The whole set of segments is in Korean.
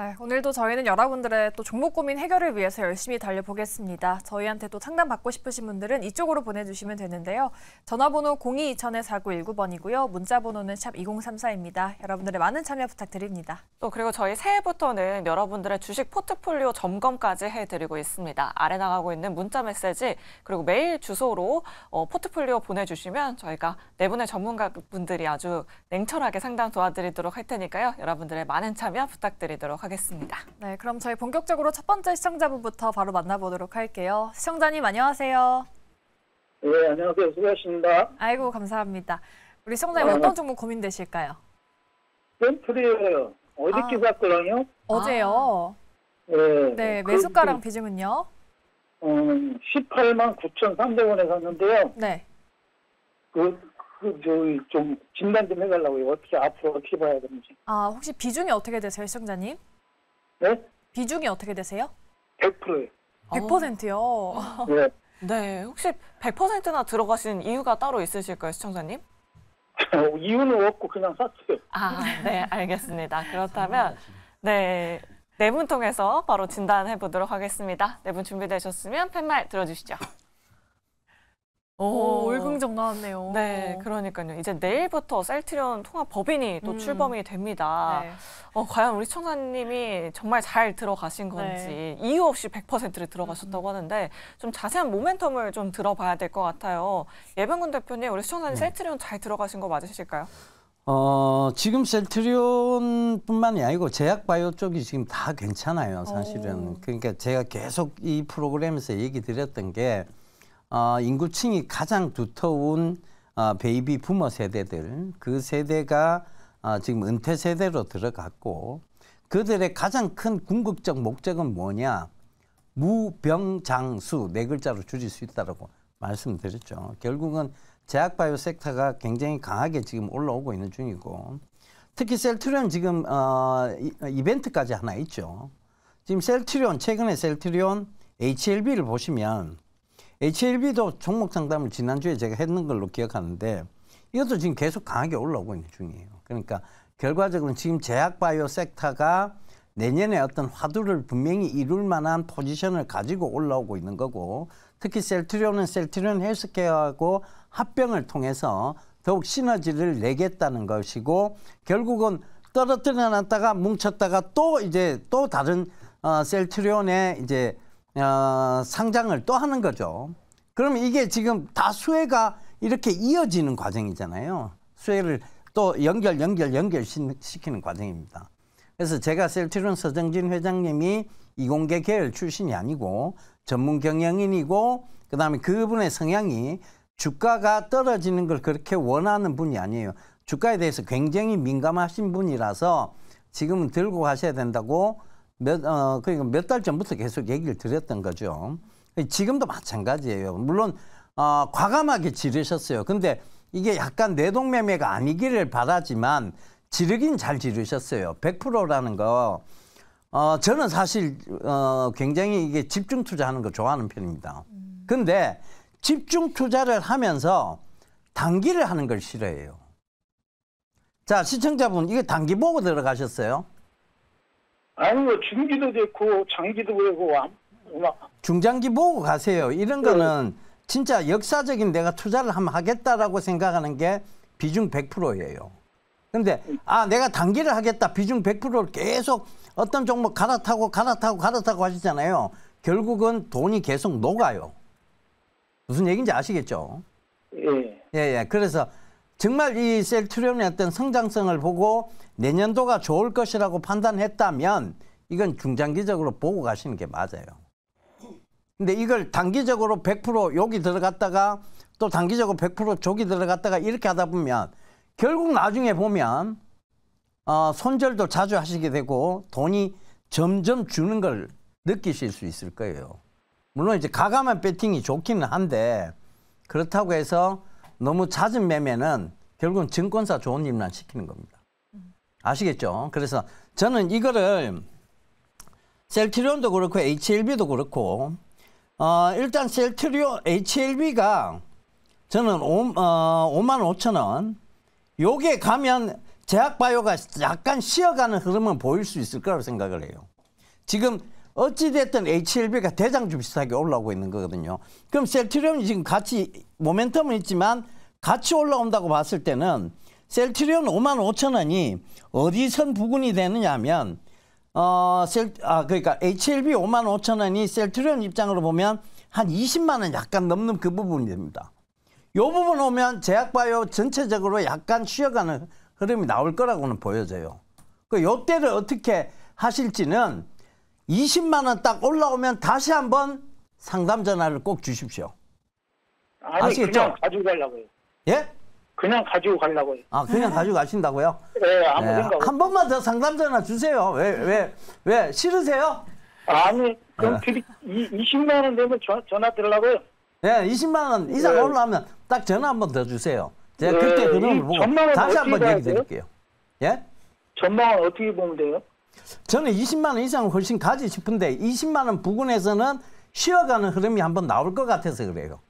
네, 오늘도 저희는 여러분들의 또 종목 고민 해결을 위해서 열심히 달려보겠습니다. 저희한테 또 상담 받고 싶으신 분들은 이쪽으로 보내주시면 되는데요. 전화번호 022-4919번이고요. 0 문자번호는 샵 2034입니다. 여러분들의 많은 참여 부탁드립니다. 또 그리고 저희 새해부터는 여러분들의 주식 포트폴리오 점검까지 해드리고 있습니다. 아래 나가고 있는 문자 메시지 그리고 메일 주소로 어, 포트폴리오 보내주시면 저희가 네 분의 전문가분들이 아주 냉철하게 상담 도와드리도록 할 테니까요. 여러분들의 많은 참여 부탁드리도록 하겠습니다. 가겠습니다. 네, 그럼 저희 본격적으로 첫 번째 시청자분부터 바로 만나보도록 할게요. 시청자님 안녕하세요. 네, 안녕하세요. 수고하십니다. 아이고 감사합니다. 우리 시청자님 네. 어떤 종목 고민되실까요? 젠프리예요. 어제 아. 기거랑요 어제요. 아. 네. 네, 그 매수가랑 그, 비중은요? 음, 18만 9,300원에 샀는데요. 네. 그, 그, 저기 좀 진단 좀 해달라고요. 어떻게, 앞으로 어떻게 봐야 되는지. 아, 혹시 비중이 어떻게 되세요, 시청자님? 네? 비중이 어떻게 되세요? 100%예요. 100%요? 네. 네, 혹시 100%나 들어가신 이유가 따로 있으실까요, 시청자님? 이유는 없고 그냥 샀어요. 아, 네, 알겠습니다. 그렇다면 네, 네 분 통해서 바로 진단해 보도록 하겠습니다. 네 분 준비되셨으면 팻말 들어주시죠. 오, 월긍정 어. 나왔네요. 네, 그러니까요. 이제 내일부터 셀트리온 통합 법인이 또 음. 출범이 됩니다. 네. 어, 과연 우리 청자님이 정말 잘 들어가신 건지 네. 이유 없이 100%를 들어가셨다고 음. 하는데 좀 자세한 모멘텀을 좀 들어봐야 될 것 같아요. 예병군 대표님, 우리 청자님 네. 셀트리온 잘 들어가신 거 맞으실까요? 어, 지금 셀트리온뿐만이 아니고 제약바이오 쪽이 지금 다 괜찮아요, 사실은. 오. 그러니까 제가 계속 이 프로그램에서 얘기 드렸던 게 어, 인구층이 가장 두터운 어, 베이비 부머 세대들 그 세대가 어, 지금 은퇴 세대로 들어갔고 그들의 가장 큰 궁극적 목적은 뭐냐 무병장수 네 글자로 줄일 수 있다라고 말씀드렸죠. 결국은 제약 바이오 섹터가 굉장히 강하게 지금 올라오고 있는 중이고 특히 셀트리온 지금 어, 이벤트까지 하나 있죠. 지금 셀트리온 최근에 셀트리온 HLB를 보시면 HLB도 종목 상담을 지난주에 제가 했는 걸로 기억하는데 이것도 지금 계속 강하게 올라오고 있는 중이에요. 그러니까 결과적으로 지금 제약바이오 섹터가 내년에 어떤 화두를 분명히 이룰 만한 포지션을 가지고 올라오고 있는 거고 특히 셀트리온은 셀트리온 헬스케어하고 합병을 통해서 더욱 시너지를 내겠다는 것이고 결국은 떨어뜨려 놨다가 뭉쳤다가 또 이제 또 다른 어, 셀트리온의 이제 어, 상장을 또 하는 거죠. 그러면 이게 지금 다 수혜가 이렇게 이어지는 과정이잖아요. 수혜를 또 연결, 연결, 연결시키는 과정입니다. 그래서 제가 셀트론 서정진 회장님이 이공계 계열 출신이 아니고 전문 경영인이고 그다음에 그분의 성향이 주가가 떨어지는 걸 그렇게 원하는 분이 아니에요. 주가에 대해서 굉장히 민감하신 분이라서 지금은 들고 가셔야 된다고 몇, 어, 그러니까 몇 달 전부터 계속 얘기를 드렸던 거죠. 지금도 마찬가지예요. 물론, 어, 과감하게 지르셨어요. 근데 이게 약간 내동매매가 아니기를 바라지만 지르긴 잘 지르셨어요. 100%라는 거. 어, 저는 사실, 어, 굉장히 이게 집중 투자하는 거 좋아하는 편입니다. 근데 집중 투자를 하면서 단기를 하는 걸 싫어해요. 자, 시청자분, 이게 단기 보고 들어가셨어요? 아니요 뭐 중기도 됐고 장기도 되고 뭐. 중장기 보고 가세요. 이런 거는 네. 진짜 역사적인 내가 투자를 하면 하겠다라고 생각하는 게 비중 100%예요. 근데 아 내가 단기를 하겠다 비중 100%를 계속 어떤 종목 갈아타고 갈아타고 갈아타고 하시잖아요. 결국은 돈이 계속 녹아요. 무슨 얘기인지 아시겠죠? 예. 예, 예. 그래서 정말 이 셀트리온의 어떤 성장성을 보고 내년도가 좋을 것이라고 판단했다면 이건 중장기적으로 보고 가시는 게 맞아요. 근데 이걸 단기적으로 100% 여기 들어갔다가 또 단기적으로 100% 저기 들어갔다가 이렇게 하다 보면 결국 나중에 보면 어, 손절도 자주 하시게 되고 돈이 점점 주는 걸 느끼실 수 있을 거예요. 물론 이제 가감한 배팅이 좋기는 한데 그렇다고 해서 너무 잦은 매매는 결국은 증권사 좋은 일만 시키는 겁니다. 아시겠죠? 그래서 저는 이거를 셀트리온도 그렇고 HLB도 그렇고 어, 일단 셀트리온 HLB가 저는 5, 어, 5만 5천 원 요게 가면 제약바이오가 약간 쉬어가는 흐름은 보일 수 있을 거라고 생각을 해요. 지금 어찌됐든 HLB가 대장주 비슷하게 올라오고 있는 거거든요. 그럼 셀트리온이 지금 같이 모멘텀은 있지만 같이 올라온다고 봤을 때는 셀트리온 5만 5천 원이 어디선 부근이 되느냐 하면 어, 셀, 아, 그러니까 HLB 5만 5천 원이 셀트리온 입장으로 보면 한 20만 원 약간 넘는 그 부분이 됩니다. 이 부분 오면 제약바이오 전체적으로 약간 쉬어가는 흐름이 나올 거라고는 보여져요. 그 요때를 어떻게 하실지는 20만 원 딱 올라오면 다시 한번 상담 전화를 꼭 주십시오. 아니 아시겠죠? 그냥 가지고 가려고요. 예? 그냥 가지고 가려고요. 아 그냥 가지고 가신다고요? 네, 아무 예, 생각 한 번만 더 상담 전화 주세요. 왜왜왜 싫으세요? 아니 그럼 네. 예. 20만 원 되면 전, 전화 드리려고요. 네, 20만 원 이상 네. 올라오면 딱 전화 한번 더 주세요. 제가 네. 그때 그놈을 보고 다시 한번 얘기 드릴게요. 예? 전망은 어떻게 보면 돼요? 저는 20만 원 이상을 훨씬 가지 싶은데 20만 원 부근에서는 쉬어가는 흐름이 한번 나올 것 같아서 그래요.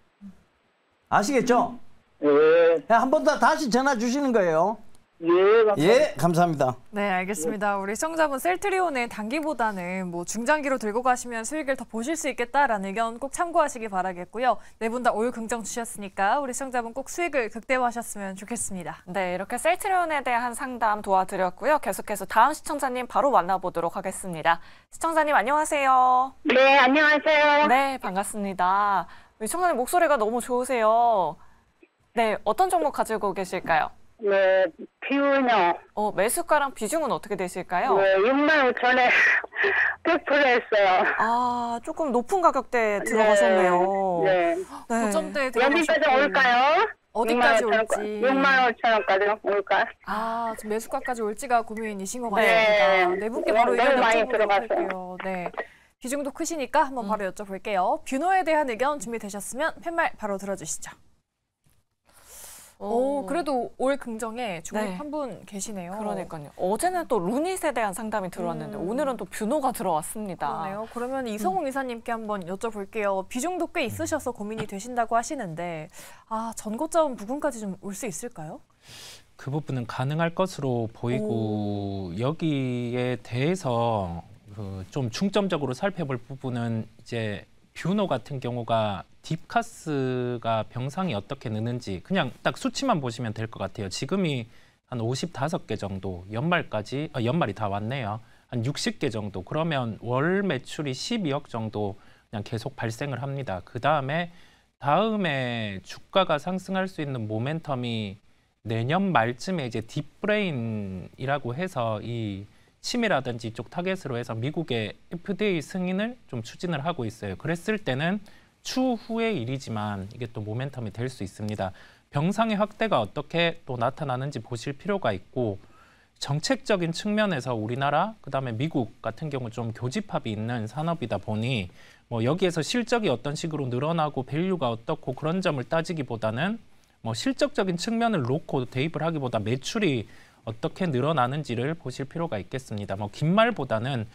아시겠죠? 예. 네. 한번 더 다시 전화 주시는 거예요. 예, 감사합니다. 예, 감사합니다. 네, 알겠습니다. 예. 우리 시청자분 셀트리온의 단기보다는 뭐 중장기로 들고 가시면 수익을 더 보실 수 있겠다라는 의견 꼭 참고하시기 바라겠고요. 네 분다올 긍정 주셨으니까 우리 시청자분 꼭 수익을 극대화하셨으면 좋겠습니다. 네, 이렇게 셀트리온에 대한 상담 도와드렸고요. 계속해서 다음 시청자님 바로 만나보도록 하겠습니다. 시청자님 안녕하세요. 네, 안녕하세요. 네, 반갑습니다. 시청자님 목소리가 너무 좋으세요. 네, 어떤 종목 가지고 계실까요? 네, 비운요. 어, 매수가랑 비중은 어떻게 되실까요? 네, 6만 5천에 100% 했어요. 아, 조금 높은 가격대에 들어가셨네요. 네. 네. 네. 고점대에 들어가셨 여기까지 올까요? 어디까지 6만 올지. 6만 5천 원까지 올까? 아, 매수가까지 올지가 고민이신 것 네. 같습니다. 네, 네 분께 바로 의견 여쭤보도요 네. 비중도 크시니까 한번 음. 바로 여쭤볼게요. 뷰노에 대한 의견 준비되셨으면 팻말 바로 들어주시죠. 어, 오, 그래도 올 긍정에 중립 네. 한분 계시네요. 그러니까요. 어제는 또 루닛에 대한 상담이 들어왔는데 음. 오늘은 또 뷰노가 들어왔습니다. 그러네요. 그러면 이성웅 음. 이사님께 한번 여쭤볼게요. 비중도 꽤 있으셔서 고민이 되신다고 하시는데 아 전고점 부분까지 좀 올 수 있을까요? 그 부분은 가능할 것으로 보이고 오. 여기에 대해서 그좀 중점적으로 살펴볼 부분은 이제 뷰노 같은 경우가 딥카스가 병상이 어떻게 느는지 그냥 딱 수치만 보시면 될 것 같아요. 지금이 한 55개 정도 연말까지 아, 연말이 다 왔네요. 한 60개 정도 그러면 월 매출이 12억 정도 그냥 계속 발생을 합니다. 그 다음에 다음에 주가가 상승할 수 있는 모멘텀이 내년 말쯤에 이제 딥브레인이라고 해서 이 침이라든지 이쪽 타겟으로 해서 미국의 FDA 승인을 좀 추진을 하고 있어요. 그랬을 때는 추후의 일이지만 이게 또 모멘텀이 될 수 있습니다. 병상의 확대가 어떻게 또 나타나는지 보실 필요가 있고 정책적인 측면에서 우리나라 그다음에 미국 같은 경우 좀 교집합이 있는 산업이다 보니 뭐 여기에서 실적이 어떤 식으로 늘어나고 밸류가 어떻고 그런 점을 따지기보다는 뭐 실적적인 측면을 놓고 대입을 하기보다 매출이 어떻게 늘어나는지를 보실 필요가 있겠습니다. 뭐긴 말보다는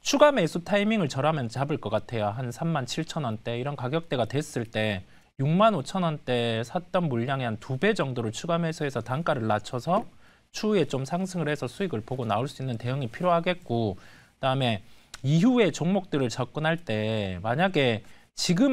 추가 매수 타이밍을 저라면 잡을 것 같아요. 한 3만 7천 원대 이런 가격대가 됐을 때 6만 5천 원대 샀던 물량의 한 두 배 정도를 추가 매수해서 단가를 낮춰서 추후에 좀 상승을 해서 수익을 보고 나올 수 있는 대응이 필요하겠고 그다음에 이후에 종목들을 접근할 때 만약에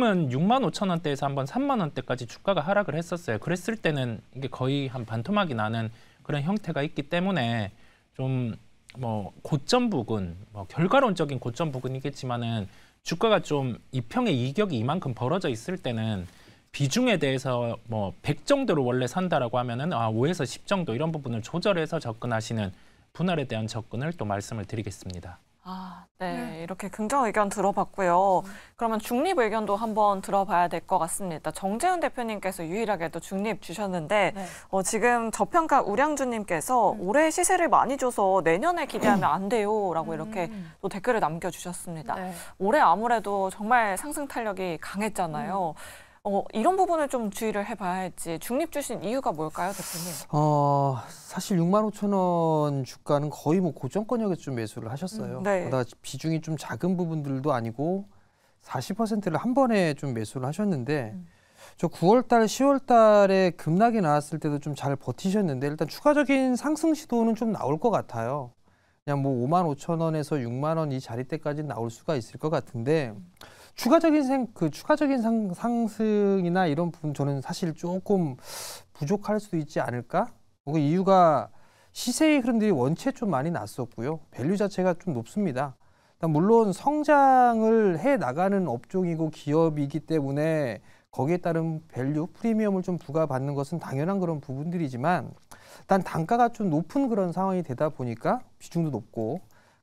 지금은 6만 5천 원대에서 한 번 3만 원대까지 주가가 하락을 했었어요. 그랬을 때는 이게 거의 한 반토막이 나는 그런 형태가 있기 때문에 좀 뭐 고점 부근, 뭐 결과론적인 고점 부근이겠지만은 주가가 좀 이평의 이격이 이만큼 벌어져 있을 때는 비중에 대해서 뭐100 정도로 원래 산다라고 하면은 아 5에서 10 정도 이런 부분을 조절해서 접근하시는 분할에 대한 접근을 또 말씀을 드리겠습니다. 아, 네. 네. 이렇게 긍정 의견 들어봤고요. 음. 그러면 중립 의견도 한번 들어봐야 될 것 같습니다. 정재훈 대표님께서 유일하게 또 중립 주셨는데, 네. 어, 지금 저평가 우량주님께서 음. 올해 시세를 많이 줘서 내년에 기대하면 안 돼요. 라고 이렇게 음. 또 댓글을 남겨주셨습니다. 네. 올해 아무래도 정말 상승 탄력이 강했잖아요. 음. 어, 이런 부분을 좀 주의를 해봐야지 중립 주신 이유가 뭘까요, 대표님? 어, 사실 6만 5천 원 주가는 거의 뭐 고정권역에 좀 매수를 하셨어요. 음, 네. 그다 비중이 좀 작은 부분들도 아니고 40%를 한 번에 좀 매수를 하셨는데 음. 저 9월달, 10월달에 급락이 나왔을 때도 좀 잘 버티셨는데 일단 추가적인 상승 시도는 좀 나올 것 같아요. 그냥 뭐 5만 5천 원에서 6만 원 이 자리 때까지 나올 수가 있을 것 같은데. 음. 추가적인 생, 그 추가적인 상, 상승이나 이런 부분 저는 사실 조금 부족할 수도 있지 않을까? 그 이유가 시세의 흐름들이 원체 좀 많이 났었고요. 밸류 자체가 좀 높습니다. 물론 성장을 해 나가는 업종이고 기업이기 때문에 거기에 따른 밸류 프리미엄을 좀 부과받는 것은 당연한 그런 부분들이지만 일단 단가가 좀 높은 그런 상황이 되다 보니까 비중도 높고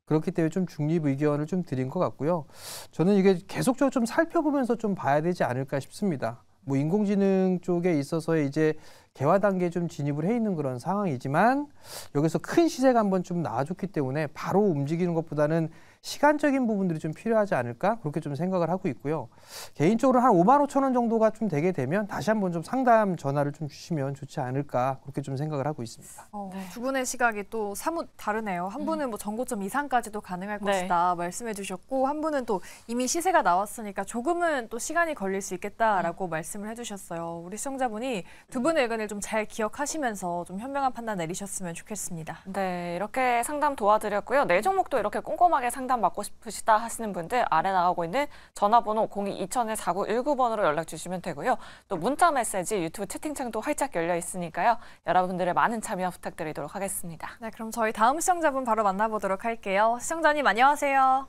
그렇기 때문에 좀 중립 의견을 좀 드린 것 같고요. 저는 이게 계속적으로 좀 살펴보면서 좀 봐야 되지 않을까 싶습니다. 뭐 인공지능 쪽에 있어서 이제 개화 단계에 좀 진입을 해 있는 그런 상황이지만 여기서 큰 시세가 한번 좀 나와줬기 때문에 바로 움직이는 것보다는 시간적인 부분들이 좀 필요하지 않을까 그렇게 좀 생각을 하고 있고요. 개인적으로 한 5만 5천 원 정도가 좀 되게 되면 다시 한번 좀 상담 전화를 좀 주시면 좋지 않을까 그렇게 좀 생각을 하고 있습니다. 어, 네. 두 분의 시각이 또 사뭇 다르네요. 한 분은 음. 뭐 전고점 이상까지도 가능할 네. 것이다 네. 말씀해 주셨고 한 분은 또 이미 시세가 나왔으니까 조금은 또 시간이 걸릴 수 있겠다라고 음. 말씀을 해주셨어요. 우리 시청자분이 두 분의 의견을 좀 잘 기억하시면서 좀 현명한 판단 내리셨으면 좋겠습니다. 네, 이렇게 상담 도와드렸고요. 내네 종목도 이렇게 꼼꼼하게 상담 상담 받고 싶으시다 하시는 분들 아래 나가고 있는 전화번호 02-2000-4919번으로 연락 주시면 되고요. 또 문자 메시지, 유튜브 채팅창도 활짝 열려 있으니까요. 여러분들의 많은 참여 부탁드리도록 하겠습니다. 네, 그럼 저희 다음 시청자분 바로 만나보도록 할게요. 시청자님 안녕하세요.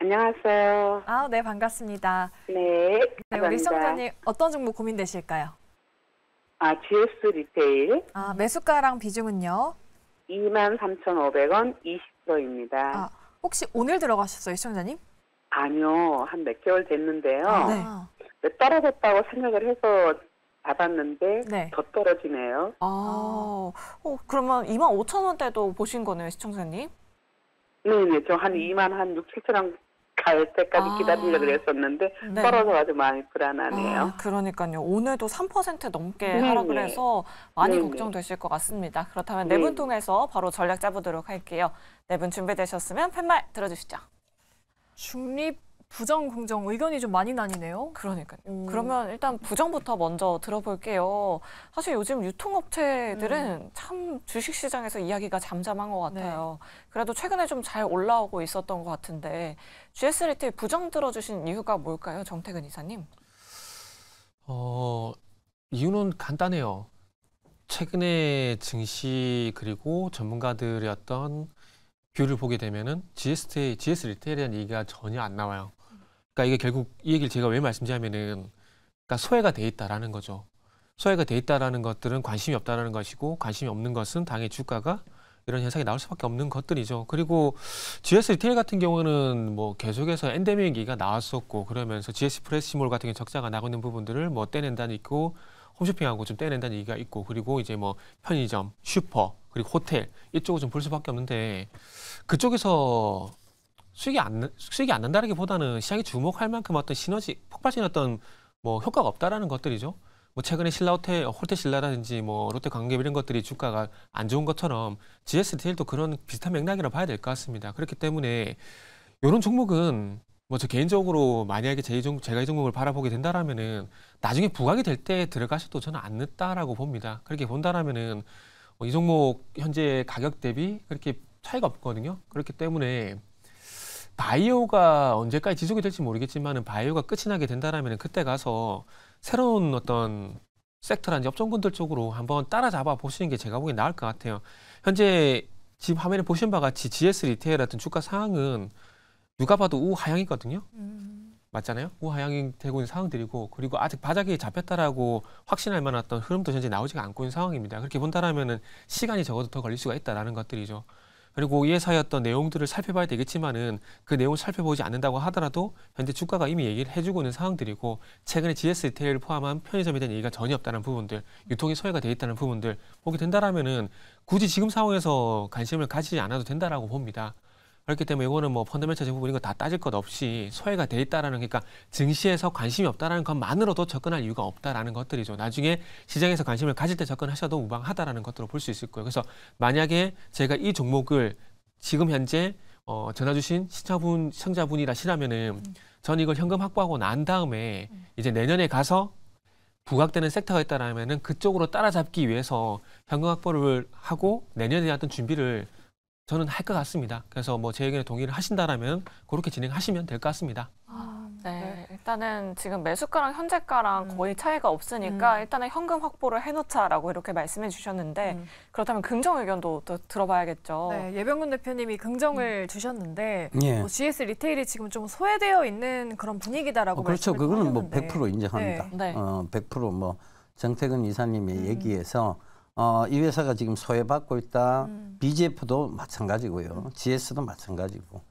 안녕하세요. 아, 네, 반갑습니다. 네. 네 우리 시청자님 어떤 종목 고민되실까요? 아, GS 리테일. 아, 매수가랑 비중은요? 23,500원 20%입니다. 아, 혹시 오늘 들어가셨어요, 시청자님? 아니요, 한 몇 개월 됐는데요. 아, 네. 떨어졌다고 생각을 해서 받았는데 네. 더 떨어지네요. 아, 어, 그러면 2만 5천 원대도 보신 거네요, 시청자님? 네네, 저한 2만 한 6, 7천 원갈 때까지 아. 기다리려고 그랬었는데 네. 떨어져가지고 많이 불안하네요. 아, 그러니까요. 오늘도 3% 넘게 네 하락을 네. 해서 많이 네, 네 걱정되실 것 같습니다. 그렇다면 네분 네 통해서 바로 전략 짜보도록 할게요. 네 분 준비되셨으면 팻말 들어주시죠. 중립 부정 긍정 의견이 좀 많이 나뉘네요. 그러니까요. 음. 그러면 일단 부정부터 먼저 들어볼게요. 사실 요즘 유통업체들은 음. 참 주식시장에서 이야기가 잠잠한 것 네. 같아요. 네. 그래도 최근에 좀 잘 올라오고 있었던 것 같은데 GS리트 부정 들어주신 이유가 뭘까요, 정태근 이사님? 어 이유는 간단해요. 최근에 증시 그리고 전문가들의 어떤 뷰를 보게 되면은 GST, GS 리테일에 대한 얘기가 전혀 안 나와요. 그러니까 이게 결국 이 얘기를 제가 왜 말씀드리냐면은 그러니까 소외가 돼 있다라는 거죠. 소외가 돼 있다라는 것들은 관심이 없다라는 것이고 관심이 없는 것은 당의 주가가 이런 현상이 나올 수밖에 없는 것들이죠. 그리고 GS 리테일 같은 경우는 뭐 계속해서 엔데믹 얘기가 나왔었고 그러면서 GS 프레시몰 같은 경우 적자가 나고 있는 부분들을 뭐 떼낸다는 있고 홈쇼핑하고 좀 떼낸다는 얘기가 있고 그리고 이제 뭐 편의점, 슈퍼 그리고 호텔 이쪽을 좀 볼 수밖에 없는데 그쪽에서 수익이 안 수익이 안 난다라기보다는 시장이 주목할 만큼 어떤 시너지 폭발적인 어떤 뭐 효과가 없다라는 것들이죠. 뭐 최근에 신라호텔 어, 호텔 신라라든지 뭐 롯데 관계 이런 것들이 주가가 안 좋은 것처럼 GSTL도 그런 비슷한 맥락이라 봐야 될 것 같습니다. 그렇기 때문에 이런 종목은 뭐 저 개인적으로 만약에 제 종, 제가 이 종목을 바라보게 된다라면은 나중에 부각이 될 때 들어가셔도 저는 안 늦다라고 봅니다. 그렇게 본다라면은 뭐 이 종목 현재 가격 대비 그렇게 차이가 없거든요. 그렇기 때문에 바이오가 언제까지 지속이 될지 모르겠지만 바이오가 끝이 나게 된다라면 그때 가서 새로운 어떤 섹터라든지 업종군들 쪽으로 한번 따라잡아 보시는 게 제가 보기엔 나을 것 같아요. 현재 지금 화면에 보신 바와 같이 GS 리테일 같은 주가 상황은 누가 봐도 우하향이거든요. 음. 맞잖아요. 우하향이 되고 있는 상황들이고 그리고 아직 바닥이 잡혔다라고 확신할 만한 어떤 흐름도 현재 나오지가 않고 있는 상황입니다. 그렇게 본다라면은 시간이 적어도 더 걸릴 수가 있다라는 것들이죠. 그리고 이에 사였던 내용들을 살펴봐야 되겠지만은 그 내용을 살펴보지 않는다고 하더라도 현재 주가가 이미 얘기를 해주고 있는 상황들이고 최근에 GS 리테일을 포함한 편의점에 대한 얘기가 전혀 없다는 부분들, 유통이 소외가 돼 있다는 부분들 보게 된다라면은 굳이 지금 상황에서 관심을 가지지 않아도 된다라고 봅니다. 그렇기 때문에 이거는 뭐 펀더멘털 정보 이런 거다 따질 것 없이 소외가 돼 있다라는 그러니까 증시에서 관심이 없다라는 것만으로도 접근할 이유가 없다라는 것들이죠. 나중에 시장에서 관심을 가질 때 접근하셔도 무방하다라는 것들을볼 수 있을 거예요. 그래서 만약에 제가 이 종목을 지금 현재 어, 전화 주신 시청자분 시청자분이라시라면은 음. 전 이걸 현금 확보하고 난 다음에 음. 이제 내년에 가서 부각되는 섹터가 있다라면은 그쪽으로 따라잡기 위해서 현금 확보를 하고 내년에 어떤 준비를 저는 할 것 같습니다. 그래서 뭐 제 의견에 동의를 하신다라면 그렇게 진행하시면 될 것 같습니다. 아, 네. 네. 일단은 지금 매수가랑 현재가랑 음. 거의 차이가 없으니까 음. 일단은 현금 확보를 해놓자라고 이렇게 말씀해 주셨는데 음. 그렇다면 긍정 의견도 또 들어봐야겠죠. 네, 예병군 대표님이 긍정을 음. 주셨는데 예. 뭐 GS 리테일이 지금 좀 소외되어 있는 그런 분위기다라고 어, 그렇죠. 그거는 뭐 100% 인정합니다. 네. 네. 어, 100%뭐 정태근 이사님의 음. 얘기에서 어, 이 회사가 지금 소외받고 있다. 음. BGF도 마찬가지고요. GS도 마찬가지고.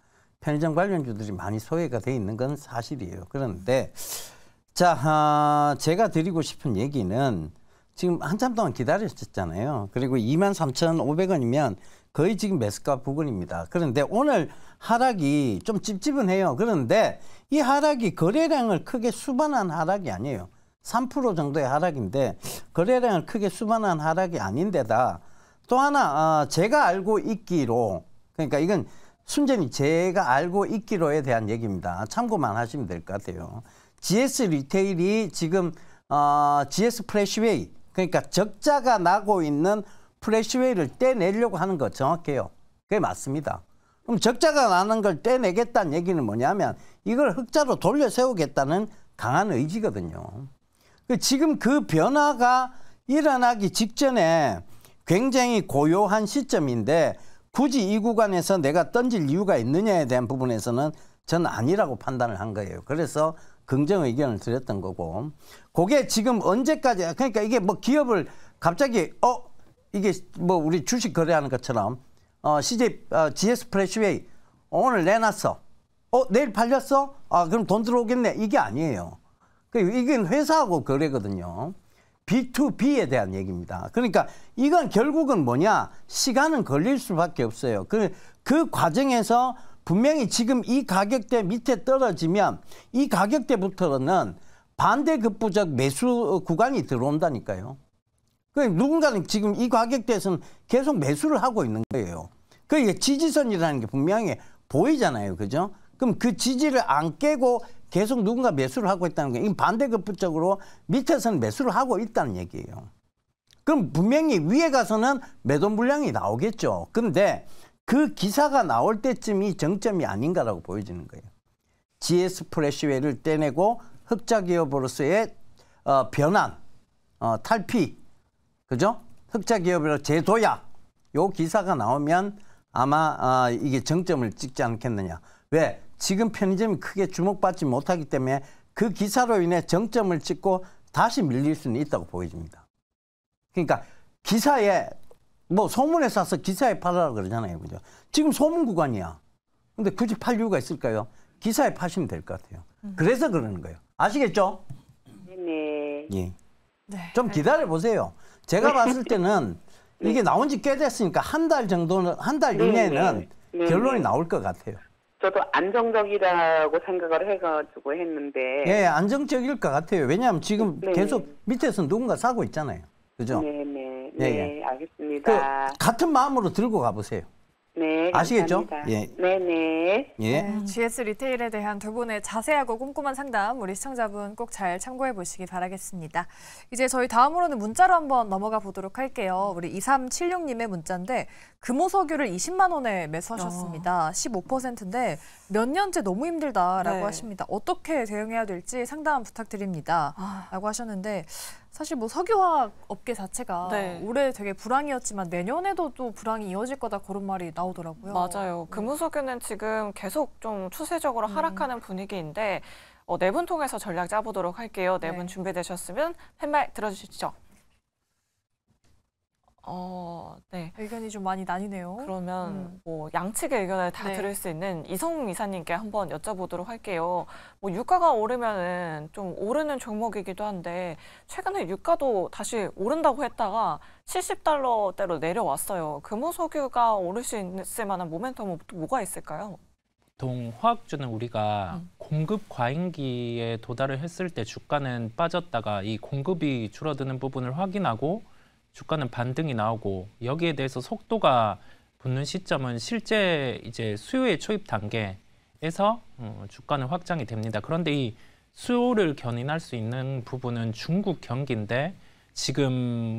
편의점 관련주들이 많이 소외가 돼 있는 건 사실이에요. 그런데 자, 아, 제가 드리고 싶은 얘기는 지금 한참 동안 기다렸었잖아요. 그리고 23,500원이면 거의 지금 매스가 부근입니다. 그런데 오늘 하락이 좀 찝찝은 해요. 그런데 이 하락이 거래량을 크게 수반한 하락이 아니에요. 3% 정도의 하락인데 거래량을 크게 수반한 하락이 아닌데다 또 하나 어, 제가 알고 있기로 그러니까 이건 순전히 제가 알고 있기로에 대한 얘기입니다. 참고만 하시면 될 것 같아요. GS 리테일이 지금 어, 아, GS 프레시웨이 그러니까 적자가 나고 있는 프레시웨이를 떼내려고 하는 거 정확해요. 그게 맞습니다. 그럼 적자가 나는 걸 떼내겠다는 얘기는 뭐냐면 이걸 흑자로 돌려 세우겠다는 강한 의지거든요. 그 지금 그 변화가 일어나기 직전에 굉장히 고요한 시점인데 굳이 이 구간에서 내가 던질 이유가 있느냐에 대한 부분에서는 전 아니라고 판단을 한 거예요. 그래서 긍정 의견을 드렸던 거고 그게 지금 언제까지 그러니까 이게 뭐 기업을 갑자기 어 이게 뭐 우리 주식 거래하는 것처럼 어 CJ 어, GS 프레시웨이 오늘 내놨어 어 내일 팔렸어 아 그럼 돈 들어오겠네 이게 아니에요 그 이건 회사하고 거래거든요. B2B에 대한 얘기입니다. 그러니까 이건 결국은 뭐냐? 시간은 걸릴 수밖에 없어요. 그, 그 과정에서 분명히 지금 이 가격대 밑에 떨어지면 이 가격대부터는 반대급부적 매수 구간이 들어온다니까요. 그러니까 누군가는 지금 이 가격대에서는 계속 매수를 하고 있는 거예요. 그러니까 지지선이라는 게 분명히 보이잖아요. 그죠? 그럼 그 지지를 안 깨고 계속 누군가 매수를 하고 있다는 게 이건 반대급부적으로 밑에서는 매수를 하고 있다는 얘기예요. 그럼 분명히 위에 가서는 매도 물량이 나오겠죠. 근데 그 기사가 나올 때쯤이 정점이 아닌가라고 보여지는 거예요. GS 프레시웨를 떼내고 흑자 기업으로서의 어, 변환, 어, 탈피, 그죠? 흑자 기업으로 재도약. 요 기사가 나오면 아마 어, 이게 정점을 찍지 않겠느냐. 왜? 지금 편의점이 크게 주목받지 못하기 때문에 그 기사로 인해 정점을 찍고 다시 밀릴 수는 있다고 보여집니다. 그러니까 기사에 뭐 소문에 싸서 기사에 팔아라 그러잖아요. 그죠? 지금 소문 구간이야. 근데 굳이 팔 이유가 있을까요? 기사에 파시면 될 것 같아요. 음. 그래서 그러는 거예요. 아시겠죠? 네 예. 네. 좀 기다려 보세요. 제가 네. 봤을 때는 네. 이게 나온 지 꽤 됐으니까 한 달 정도는 한달 네, 이내에는 결론이 나올 것 같아요. 저도 안정적이라고 생각을 해가지고 했는데. 예, 안정적일 것 같아요. 왜냐하면 지금 네. 계속 밑에서 누군가 사고 있잖아요. 그죠? 네네. 네, 네, 예, 네 예. 알겠습니다. 그 같은 마음으로 들고 가보세요. 네, 아시겠죠? 예. 네, 네. 예. 네, GS 리테일에 대한 두 분의 자세하고 꼼꼼한 상담 우리 시청자분 꼭 잘 참고해 보시기 바라겠습니다. 이제 저희 다음으로는 문자로 한번 넘어가 보도록 할게요. 우리 2376님의 문자인데 금호석유를 20만 원에 매수하셨습니다. 어. 아. 15%인데 몇 년째 너무 힘들다라고 네. 하십니다. 어떻게 대응해야 될지 상담 부탁드립니다. 아. 라고 하셨는데 사실 뭐 석유화학 업계 자체가 네. 올해 되게 불황이었지만 내년에도 또 불황이 이어질 거다 그런 말이 나오더라고요. 맞아요. 금은석유는 네. 지금 계속 좀 추세적으로 음. 하락하는 분위기인데 어, 네분 통해서 전략 짜보도록 할게요. 네분 네. 네. 준비되셨으면 팻말 들어주시죠. 어, 네. 의견이 좀 많이 나뉘네요. 그러면 음. 뭐 양측의 의견을 다 네. 들을 수 있는 이성웅 이사님께 한번 여쭤보도록 할게요. 뭐 유가가 오르면은 좀 오르는 종목이기도 한데 최근에 유가도 다시 오른다고 했다가 70달러대로 내려왔어요. 금호석유가 그 오를 수 있을 만한 모멘텀은 또 뭐가 있을까요? 보통 화학주는 우리가 음. 공급 과잉기에 도달을 했을 때 주가는 빠졌다가 이 공급이 줄어드는 부분을 확인하고 주가는 반등이 나오고 여기에 대해서 속도가 붙는 시점은 실제 이제 수요의 초입 단계에서 어, 주가는 확장이 됩니다. 그런데 이 수요를 견인할 수 있는 부분은 중국 경기인데 지금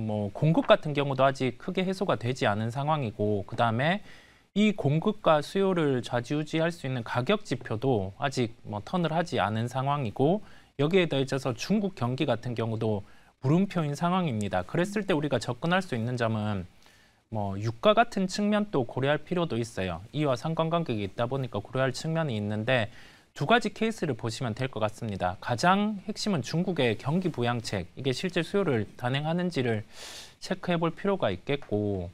뭐 공급 같은 경우도 아직 크게 해소가 되지 않은 상황이고 그 다음에 이 공급과 수요를 좌지우지할 수 있는 가격 지표도 아직 뭐 턴을 하지 않은 상황이고 여기에 더해져서 중국 경기 같은 경우도 물음표인 상황입니다. 그랬을 때 우리가 접근할 수 있는 점은 뭐 유가 같은 측면도 고려할 필요도 있어요. 이와 상관관계가 있다 보니까 고려할 측면이 있는데 두 가지 케이스를 보시면 될 것 같습니다. 가장 핵심은 중국의 경기 부양책, 이게 실제 수요를 단행하는지를 체크해 볼 필요가 있겠고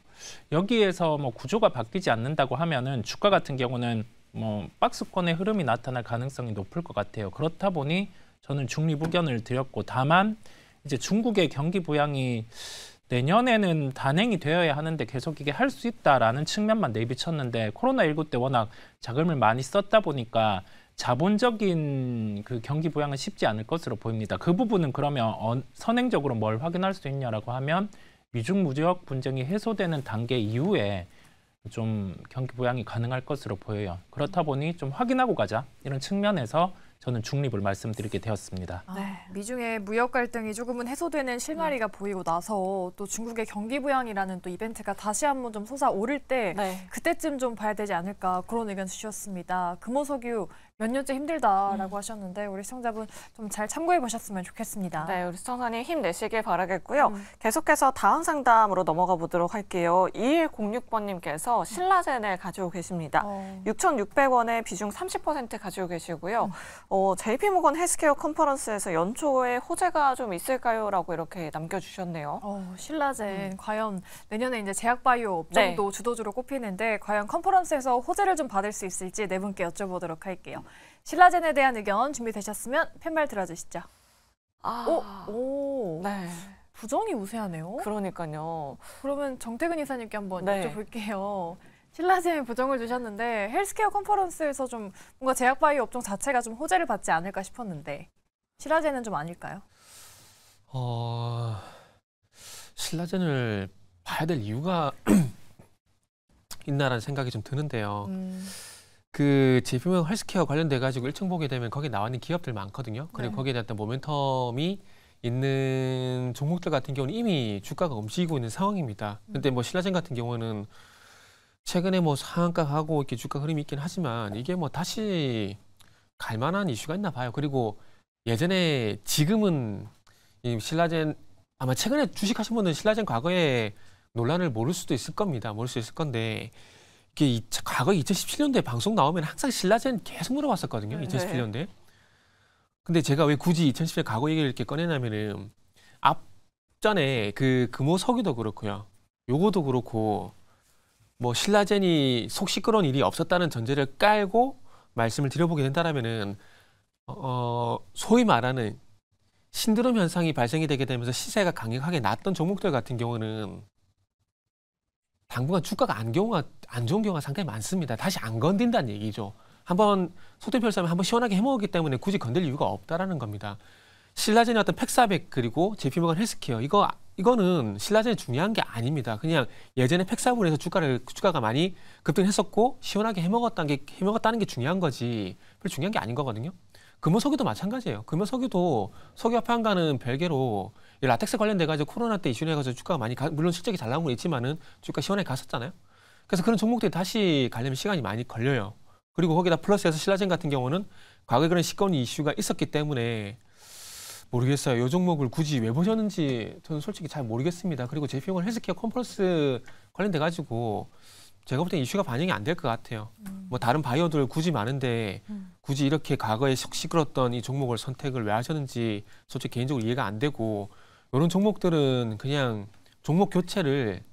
여기에서 뭐 구조가 바뀌지 않는다고 하면은 주가 같은 경우는 뭐 박스권의 흐름이 나타날 가능성이 높을 것 같아요. 그렇다 보니 저는 중립 의견을 드렸고 다만 이제 중국의 경기 부양이 내년에는 단행이 되어야 하는데 계속 이게 할 수 있다라는 측면만 내비쳤는데 코로나19 때 워낙 자금을 많이 썼다 보니까 자본적인 그 경기 부양은 쉽지 않을 것으로 보입니다. 그 부분은 그러면 어, 선행적으로 뭘 확인할 수 있냐라고 하면 미중 무역 분쟁이 해소되는 단계 이후에 좀 경기 부양이 가능할 것으로 보여요. 그렇다 보니 좀 확인하고 가자 이런 측면에서 저는 중립을 말씀드리게 되었습니다. 아, 네. 미중의 무역 갈등이 조금은 해소되는 실마리가 네. 보이고 나서 또 중국의 경기 부양이라는 또 이벤트가 다시 한번 좀 솟아오를 때 네. 그때쯤 좀 봐야 되지 않을까 그런 의견 주셨습니다. 금호석유 몇 년째 힘들다라고 음. 하셨는데 우리 시청자분 좀 잘 참고해 보셨으면 좋겠습니다. 네, 우리 시청자님 힘내시길 바라겠고요. 음. 계속해서 다음 상담으로 넘어가 보도록 할게요. 2106번님께서 신라젠을 가지고 계십니다. 어. 6,600원의 비중 30% 가지고 계시고요. 음. 어, JP모건 헬스케어 컨퍼런스에서 연초에 호재가 좀 있을까요? 라고 이렇게 남겨주셨네요. 어, 신라젠 음. 과연 내년에 이제 제약바이오 업종도 네. 주도주로 꼽히는데 과연 컨퍼런스에서 호재를 좀 받을 수 있을지 네 분께 여쭤보도록 할게요. 신라젠에 대한 의견 준비되셨으면 팻말 들어주시죠. 아, 오, 오. 네. 부정이 우세하네요. 그러니까요. 그러면 정태근 이사님께 한번 네. 여쭤볼게요. 신라젠 부정을 주셨는데 헬스케어 컨퍼런스에서 좀 뭔가 제약바이 업종 자체가 좀 호재를 받지 않을까 싶었는데 신라젠은 좀 아닐까요? 어, 신라젠을 봐야 될 이유가 있나라는 생각이 좀 드는데요. 음. 그 제품명 헬스케어 관련돼 가지고 일층 보게 되면 거기 에 나와 있는 기업들 많거든요. 그리고 네. 거기에 대한 모멘텀이 있는 종목들 같은 경우는 이미 주가가 움직이고 있는 상황입니다. 근데 뭐 신라젠 같은 경우는 최근에 뭐 상한가하고 이렇게 주가 흐름이 있긴 하지만 이게 뭐 다시 갈 만한 이슈가 있나 봐요. 그리고 예전에 지금은 이 신라젠 아마 최근에 주식하신 분은 신라젠 과거에 논란을 모를 수도 있을 겁니다. 모를 수 있을 건데 이게 과거 2017년도에 방송 나오면 항상 신라젠 계속 물어봤었거든요. 2017년도에. 근데 제가 왜 굳이 2017년 과거 얘기를 이렇게 꺼내냐면은 앞전에 그 금호석유도 그렇고요. 요거도 그렇고 뭐 신라젠이 속 시끄러운 일이 없었다는 전제를 깔고 말씀을 드려보게 된다라면은 어, 어 소위 말하는 신드롬 현상이 발생이 되게 되면서 시세가 강력하게 낮던 종목들 같은 경우는 당분간 주가가 안 경우가 안 좋은 경우가 상당히 많습니다. 다시 안 건든다는 얘기죠. 한번 소대별사면 한 번 시원하게 해먹었기 때문에 굳이 건들 이유가 없다라는 겁니다. 신라젠의 어떤 팩사백 그리고 제피모건 헬스케어 이거 이거는 신라젠이 중요한 게 아닙니다. 그냥 예전에 팩사분에서 주가를 주가가 많이 급등했었고 시원하게 해먹었다는 게 해먹었다는 게 중요한 거지 별 중요한 게 아닌 거거든요. 금호석유도 마찬가지예요. 금호석유도 석유화폐한가는 별개로 라텍스 관련돼 가지고 코로나 때 이슈 해가지고 주가가 많이 가, 물론 실적이 잘 나온 건 있지만은 주가 시원하게 갔었잖아요. 그래서 그런 종목들이 다시 가려면 시간이 많이 걸려요. 그리고 거기다 플러스해서 신라젠 같은 경우는 과거에 그런 시권 이슈가 있었기 때문에 모르겠어요. 이 종목을 굳이 왜 보셨는지 저는 솔직히 잘 모르겠습니다. 그리고 제피용은 헬스케어 컨퍼런스 관련돼 가지고 제가 볼 땐 이슈가 반영이 안 될 것 같아요. 음. 뭐 다른 바이어들 굳이 많은데 음. 굳이 이렇게 과거에 시끄럽던 이 종목을 선택을 왜 하셨는지 솔직히 개인적으로 이해가 안 되고 이런 종목들은 그냥 종목 교체를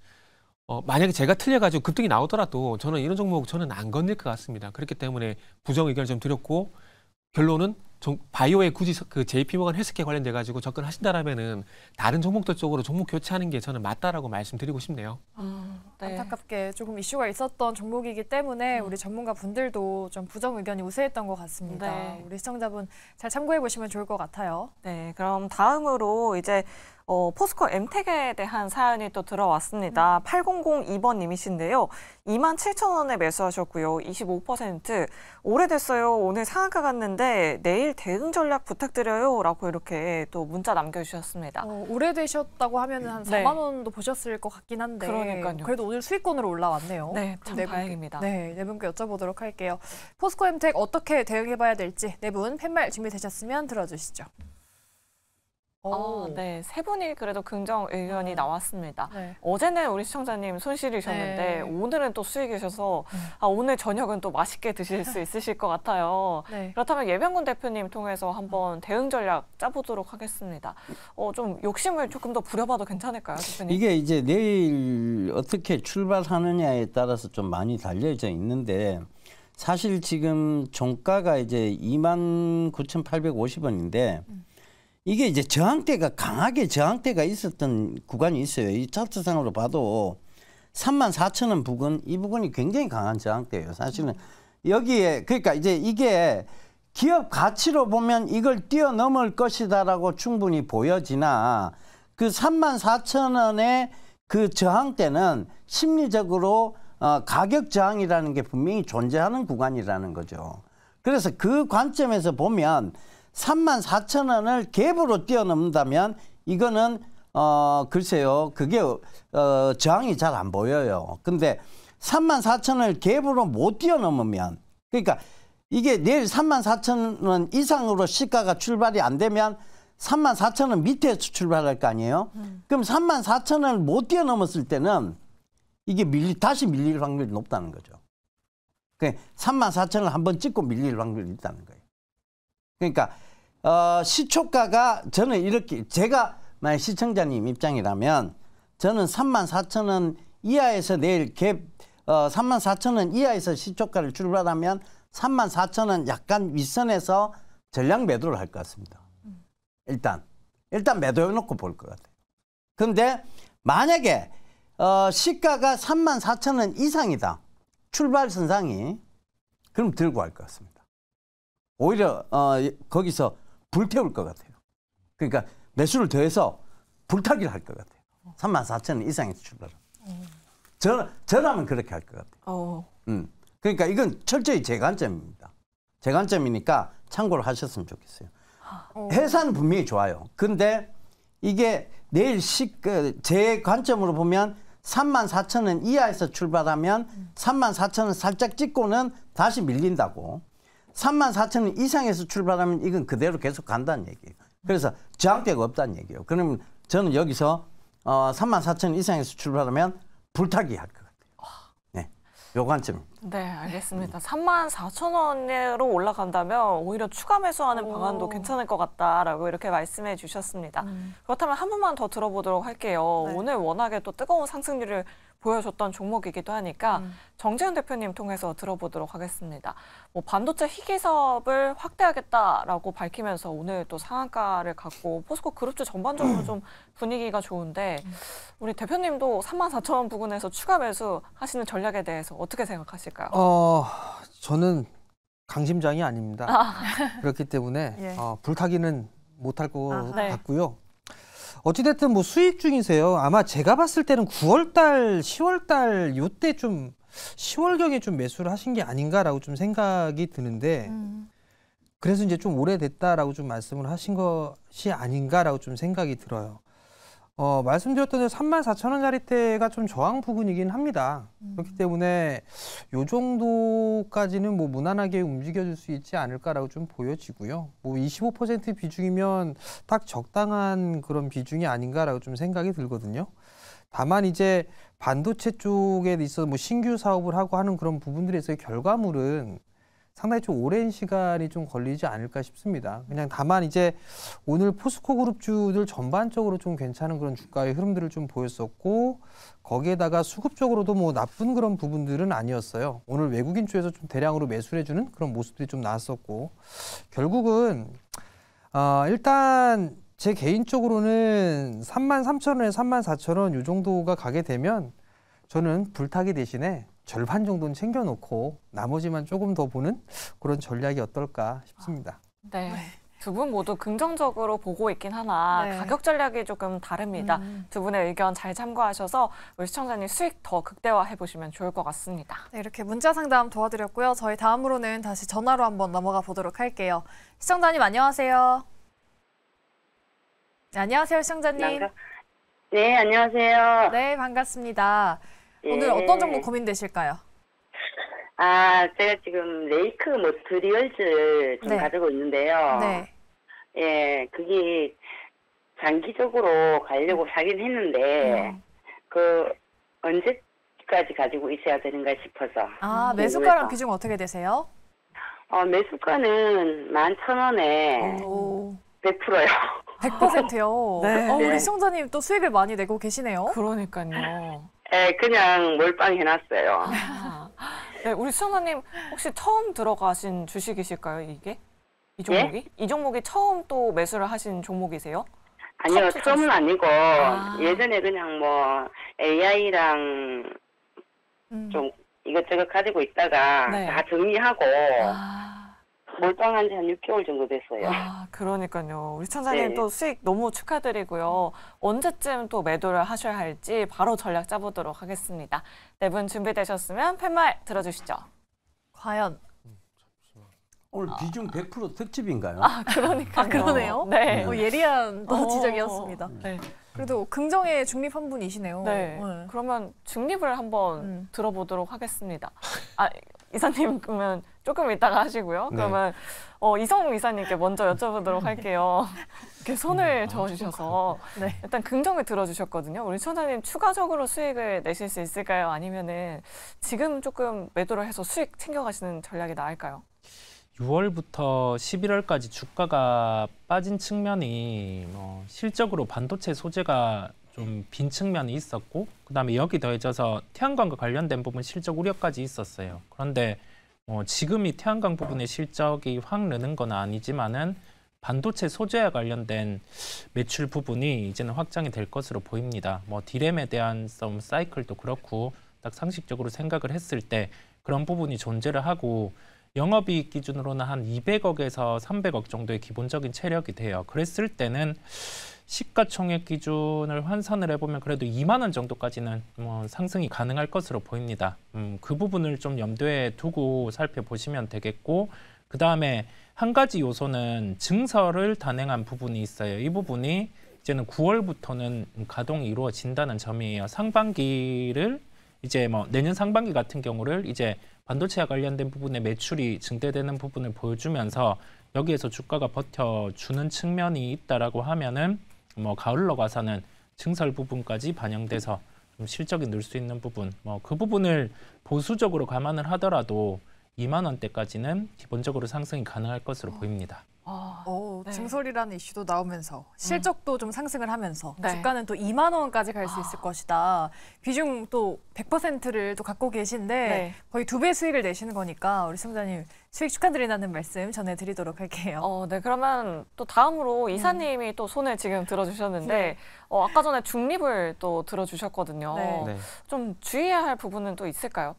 어, 만약에 제가 틀려가지고 급등이 나오더라도 저는 이런 종목 저는 안 건들 것 같습니다. 그렇기 때문에 부정 의견을 좀 드렸고 결론은 바이오에 굳이 그 JP모건 헬스케 관련돼 가지고 접근하신다라면은 다른 종목들 쪽으로 종목 교체하는 게 저는 맞다라고 말씀드리고 싶네요. 아, 네. 안타깝게 조금 이슈가 있었던 종목이기 때문에 음. 우리 전문가 분들도 좀 부정 의견이 우세했던 것 같습니다. 네. 우리 시청자분 잘 참고해 보시면 좋을 것 같아요. 네, 그럼 다음으로 이제 어, 포스코 엠텍에 대한 사연이 또 들어왔습니다. 음. 8002번님이신데요. 2만 7천 원에 매수하셨고요. 25% 오래됐어요. 오늘 상한가 갔는데 내일 대응 전략 부탁드려요. 라고 이렇게 또 문자 남겨주셨습니다. 어, 오래되셨다고 하면 한 4만 원도 보셨을 것 같긴 한데 그러니까요. 그래도 오늘 수익권으로 올라왔네요. 네, 참네 다행입니다. 네, 네 분께 여쭤보도록 할게요. 포스코 엠텍 어떻게 대응해봐야 될지 네분 팻말 준비되셨으면 들어주시죠. 아, 어, 네, 세 분이 그래도 긍정 의견이 어. 나왔습니다. 네. 어제는 우리 시청자님 손실이셨는데 네. 오늘은 또 수익이셔서 네. 아, 오늘 저녁은 또 맛있게 드실 수 있으실 것 같아요. 네. 그렇다면 예병군 대표님 통해서 한번 음. 대응 전략 짜보도록 하겠습니다. 어, 좀 욕심을 조금 더 부려봐도 괜찮을까요, 대표님? 이게 이제 내일 어떻게 출발하느냐에 따라서 좀 많이 달려져 있는데 사실 지금 종가가 이제 29,850원인데 음. 이게 이제 저항대가 강하게 저항대가 있었던 구간이 있어요. 이 차트상으로 봐도 3만 4천 원 부근 이 부분이 굉장히 강한 저항대예요. 사실은 여기에 그러니까 이제 이게 기업 가치로 보면 이걸 뛰어넘을 것이다라고 충분히 보여지나 그 3만 4천 원의 그 저항대는 심리적으로 어, 가격 저항이라는 게 분명히 존재하는 구간이라는 거죠. 그래서 그 관점에서 보면 3만 4천 원을 갭으로 뛰어넘는다면 이거는 어 글쎄요 그게 어 저항이 잘 안 보여요. 근데 3만 4천 원을 갭으로 못 뛰어넘으면 그러니까 이게 내일 3만 4천 원 이상으로 시가가 출발이 안 되면 3만 4천 원 밑에서 출발할 거 아니에요. 음. 그럼 3만 4천 원을 못 뛰어넘었을 때는 이게 밀리 다시 밀릴 확률이 높다는 거죠. 그러니까 3만 4천을 한번 찍고 밀릴 확률이 있다는 거예요. 그러니까 어, 시초가가 저는 이렇게 제가 만약 시청자님 입장이라면 저는 3만 4천 원 이하에서 내일 갭 어, 3만 4천 원 이하에서 시초가를 출발하면 3만 4천 원 약간 윗선에서 전량 매도를 할 것 같습니다. 일단 일단 매도해놓고 볼 것 같아요. 그런데 만약에 어, 시가가 3만 4천 원 이상이다. 출발 선상이 그럼 들고 갈 것 같습니다. 오히려 어, 거기서 불태울 것 같아요. 그러니까 매수를 더해서 불타기를 할 것 같아요. 3만 4천 원 이상에서 출발을. 저, 저라면 그렇게 할 것 같아요. 어. 음. 그러니까 이건 철저히 제 관점입니다. 제 관점이니까 참고를 하셨으면 좋겠어요. 어. 회사는 분명히 좋아요. 근데 이게 내일 시, 그, 제 관점으로 보면 3만 4천 원 이하에서 출발하면 음. 3만 4천 원 살짝 찍고는 다시 밀린다고. 3만 4천 원 이상에서 출발하면 이건 그대로 계속 간다는 얘기예요. 그래서 저항대가 없다는 얘기예요. 그러면 저는 여기서 어, 3만 4천 원 이상에서 출발하면 불타기 할 것같아요 네, 요 관점입니다. 네, 알겠습니다. 3만 4천 원으로 올라간다면 오히려 추가 매수하는 오. 방안도 괜찮을 것 같다라고 이렇게 말씀해 주셨습니다. 음. 그렇다면 한 번만 더 들어보도록 할게요. 네. 오늘 워낙에 또 뜨거운 상승률을 보여줬던 종목이기도 하니까 음. 정재현 대표님 통해서 들어보도록 하겠습니다. 뭐 반도체 희귀사업을 확대하겠다라고 밝히면서 오늘 또 상한가를 갖고 포스코 그룹주 전반적으로 좀 분위기가 좋은데 음. 우리 대표님도 3만 4천 원 부근에서 추가 매수 하시는 전략에 대해서 어떻게 생각하실까요? 어, 저는 강심장이 아닙니다. 아. 그렇기 때문에 예. 어, 불타기는 못할 것 아, 네. 같고요. 어찌됐든 뭐 수익 중이세요. 아마 제가 봤을 때는 9월달, 10월달 요때 좀 10월경에 좀 매수를 하신 게 아닌가라고 좀 생각이 드는데 음. 그래서 이제 좀 오래됐다라고 좀 말씀을 하신 것이 아닌가라고 좀 생각이 들어요. 어, 말씀드렸던 대로 3만 4천 원짜리때가좀 저항 부근이긴 합니다. 음. 그렇기 때문에 요 정도까지는 뭐 무난하게 움직여줄 수 있지 않을까라고 좀 보여지고요. 뭐 25% 비중이면 딱 적당한 그런 비중이 아닌가라고 좀 생각이 들거든요. 다만 이제 반도체 쪽에 있어서 뭐 신규 사업을 하고 하는 그런 부분들에서의 결과물은 상당히 좀 오랜 시간이 좀 걸리지 않을까 싶습니다. 그냥 다만 이제 오늘 포스코 그룹주들 전반적으로 좀 괜찮은 그런 주가의 흐름들을 좀 보였었고 거기에다가 수급적으로도 뭐 나쁜 그런 부분들은 아니었어요. 오늘 외국인 쪽에서좀 대량으로 매수를 해주는 그런 모습들이 좀 나왔었고 결국은 어, 일단 제 개인적으로는 3만 3천 원에 3만 4천 원이 정도가 가게 되면 저는 불타기 대신에 절반 정도는 챙겨놓고 나머지만 조금 더 보는 그런 전략이 어떨까 싶습니다. 네. 네. 두분 모두 긍정적으로 보고 있긴 하나 네. 가격 전략이 조금 다릅니다. 음. 두 분의 의견 잘 참고하셔서 우리 시청자님 수익 더 극대화해 보시면 좋을 것 같습니다. 네, 이렇게 문자 상담 도와드렸고요. 저희 다음으로는 다시 전화로 한번 넘어가 보도록 할게요. 시청자님 안녕하세요. 네, 안녕하세요 시청자님. 네 안녕하세요. 네 반갑습니다. 오늘 어떤 정보 고민되실까요? 아, 제가 지금 레이크 모트리얼즈좀 뭐, 네. 가지고 있는데요. 네. 예, 그게 장기적으로 가려고 음. 사긴 했는데, 네. 그, 언제까지 가지고 있어야 되는가 싶어서. 아, 음, 매수가랑 비중 어떻게 되세요? 어, 매수가는 만 천원에 100%요. 100%요? 네. 어, 우리 네. 시청자님 또 수익을 많이 내고 계시네요? 그러니까요. 예, 그냥 몰빵 해놨어요. 네, 우리 수영님 혹시 처음 들어가신 주식이실까요, 이게? 이 종목이? 예? 이 종목이 처음 또 매수를 하신 종목이세요? 아니요, 처음은 아니고 아. 예전에 그냥 뭐 AI랑 음. 좀 이것저것 가지고 있다가 네. 다 정리하고 아. 몰빵한 지한 6개월 정도 됐어요. 아, 그러니까요. 우리 천사님 네. 또 수익 너무 축하드리고요. 언제쯤 또 매도를 하셔야 할지 바로 전략 짜보도록 하겠습니다. 네 분 준비되셨으면 팻말 들어주시죠. 과연 오늘 아. 비중 100% 특집인가요? 아, 그러니까 아, 그러네요. 어, 네. 어, 예리한 어, 지적이었습니다. 네. 네. 그래도 긍정의 중립한 분이시네요. 네. 네. 그러면 중립을 한번 음. 들어보도록 하겠습니다. 아, 이사님 그러면 조금 이따가 하시고요. 네. 그러면 어, 이성욱 이사님께 먼저 여쭤보도록 네. 할게요. 이렇게 손을 음, 아, 저어주셔서 네. 일단 긍정을 들어주셨거든요. 우리 천장님 추가적으로 수익을 내실 수 있을까요? 아니면은 지금 조금 매도를 해서 수익 챙겨가시는 전략이 나을까요? 6월부터 11월까지 주가가 빠진 측면이 뭐 실적으로 반도체 소재가 좀 빈 측면이 있었고 그다음에 여기 더해져서 태양광과 관련된 부분 실적 우려까지 있었어요. 그런데 어, 지금 이 태양광 부분의 실적이 확 느는 건 아니지만은 반도체 소재와 관련된 매출 부분이 이제는 확장이 될 것으로 보입니다. 뭐 디램에 대한 썸 사이클도 그렇고 딱 상식적으로 생각을 했을 때 그런 부분이 존재를 하고 영업이익 기준으로는 한 200억에서 300억 정도의 기본적인 체력이 돼요. 그랬을 때는 시가총액 기준을 환산을 해보면 그래도 2만 원 정도까지는 뭐 상승이 가능할 것으로 보입니다. 음, 그 부분을 좀 염두에 두고 살펴보시면 되겠고 그 다음에 한 가지 요소는 증설을 단행한 부분이 있어요. 이 부분이 이제는 9월부터는 가동이 이루어진다는 점이에요. 상반기를 이제 뭐 내년 상반기 같은 경우를 이제 반도체와 관련된 부분의 매출이 증대되는 부분을 보여주면서 여기에서 주가가 버텨주는 측면이 있다라고 하면은 뭐 가을로 가서는 증설 부분까지 반영돼서 좀 실적이 늘 수 있는 부분 뭐 그 부분을 보수적으로 감안을 하더라도 2만 원대까지는 기본적으로 상승이 가능할 것으로 보입니다. 아, 어, 오, 네. 증설이라는 이슈도 나오면서 실적도 음. 좀 상승을 하면서 네. 주가는 또 2만 원까지 갈수 아. 있을 것이다. 비중 또 100%를 또 갖고 계신데 네. 거의 두 배 수익을 내시는 거니까 우리 승자님 수익 축하드린다는 말씀 전해드리도록 할게요. 어, 네 그러면 또 다음으로 음. 이사님이 음. 또 손을 지금 들어주셨는데 네. 어, 아까 전에 중립을 또 들어주셨거든요. 네. 네. 좀 주의해야 할 부분은 또 있을까요?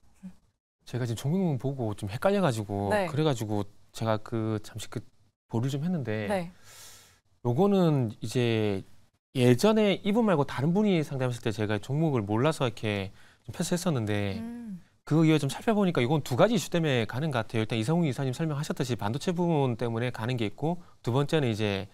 제가 지금 종목 보고 좀 헷갈려가지고 그래가지고 제가 그 잠시 그 보류 좀 했는데 네. 요거는 이제 예전에 이분 말고 다른 분이 상담했을 때 제가 종목을 몰라서 이렇게 좀 패스했었는데 음. 그 이후에 좀 살펴보니까 이건 두 가지 이슈 때문에 가는 것 같아요. 일단 이성훈 이사님 설명하셨듯이 반도체 부분 때문에 가는 게 있고 두 번째는 이제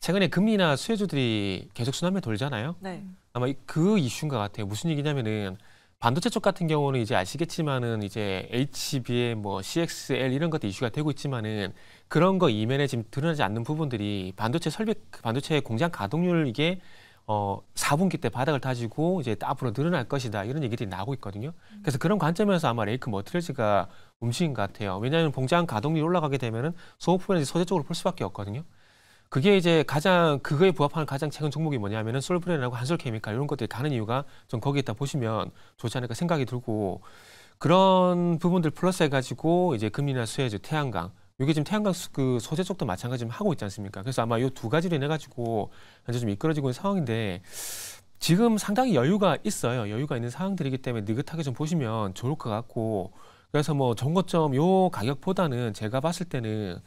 최근에 금리나 수혜주들이 계속 순환매 돌잖아요. 네. 아마 그 이슈인 것 같아요. 무슨 얘기냐면은 반도체 쪽 같은 경우는 이제 아시겠지만은 이제 HBM 뭐 CXL 이런 것도 이슈가 되고 있지만은 그런 거 이면에 지금 드러나지 않는 부분들이 반도체 설비 반도체 공장 가동률 이게 어 4분기 때 바닥을 다지고 이제 앞으로 늘어날 것이다 이런 얘기들이 나오고 있거든요. 음. 그래서 그런 관점에서 아마 레이크 머트리즈가 움직인 것 같아요. 왜냐하면 공장 가동률이 올라가게 되면은 소모품이서 소재 쪽으로 볼 수밖에 없거든요. 그게 이제 가장 그거에 부합하는 가장 최근 종목이 뭐냐면은 솔브레라고 한솔케미칼 이런 것들이 가는 이유가 좀 거기에 있다 보시면 좋지 않을까 생각이 들고 그런 부분들 플러스 해가지고 이제 금리나 수혜주 태양광 이게 지금 태양광 그 소재 쪽도 마찬가지 로 하고 있지 않습니까? 그래서 아마 이 두 가지로 인해 가지고 현재 좀 이끌어지고 있는 상황인데 지금 상당히 여유가 있어요. 여유가 있는 상황들이기 때문에 느긋하게 좀 보시면 좋을 것 같고 그래서 뭐 정거점 요 가격보다는 제가 봤을 때는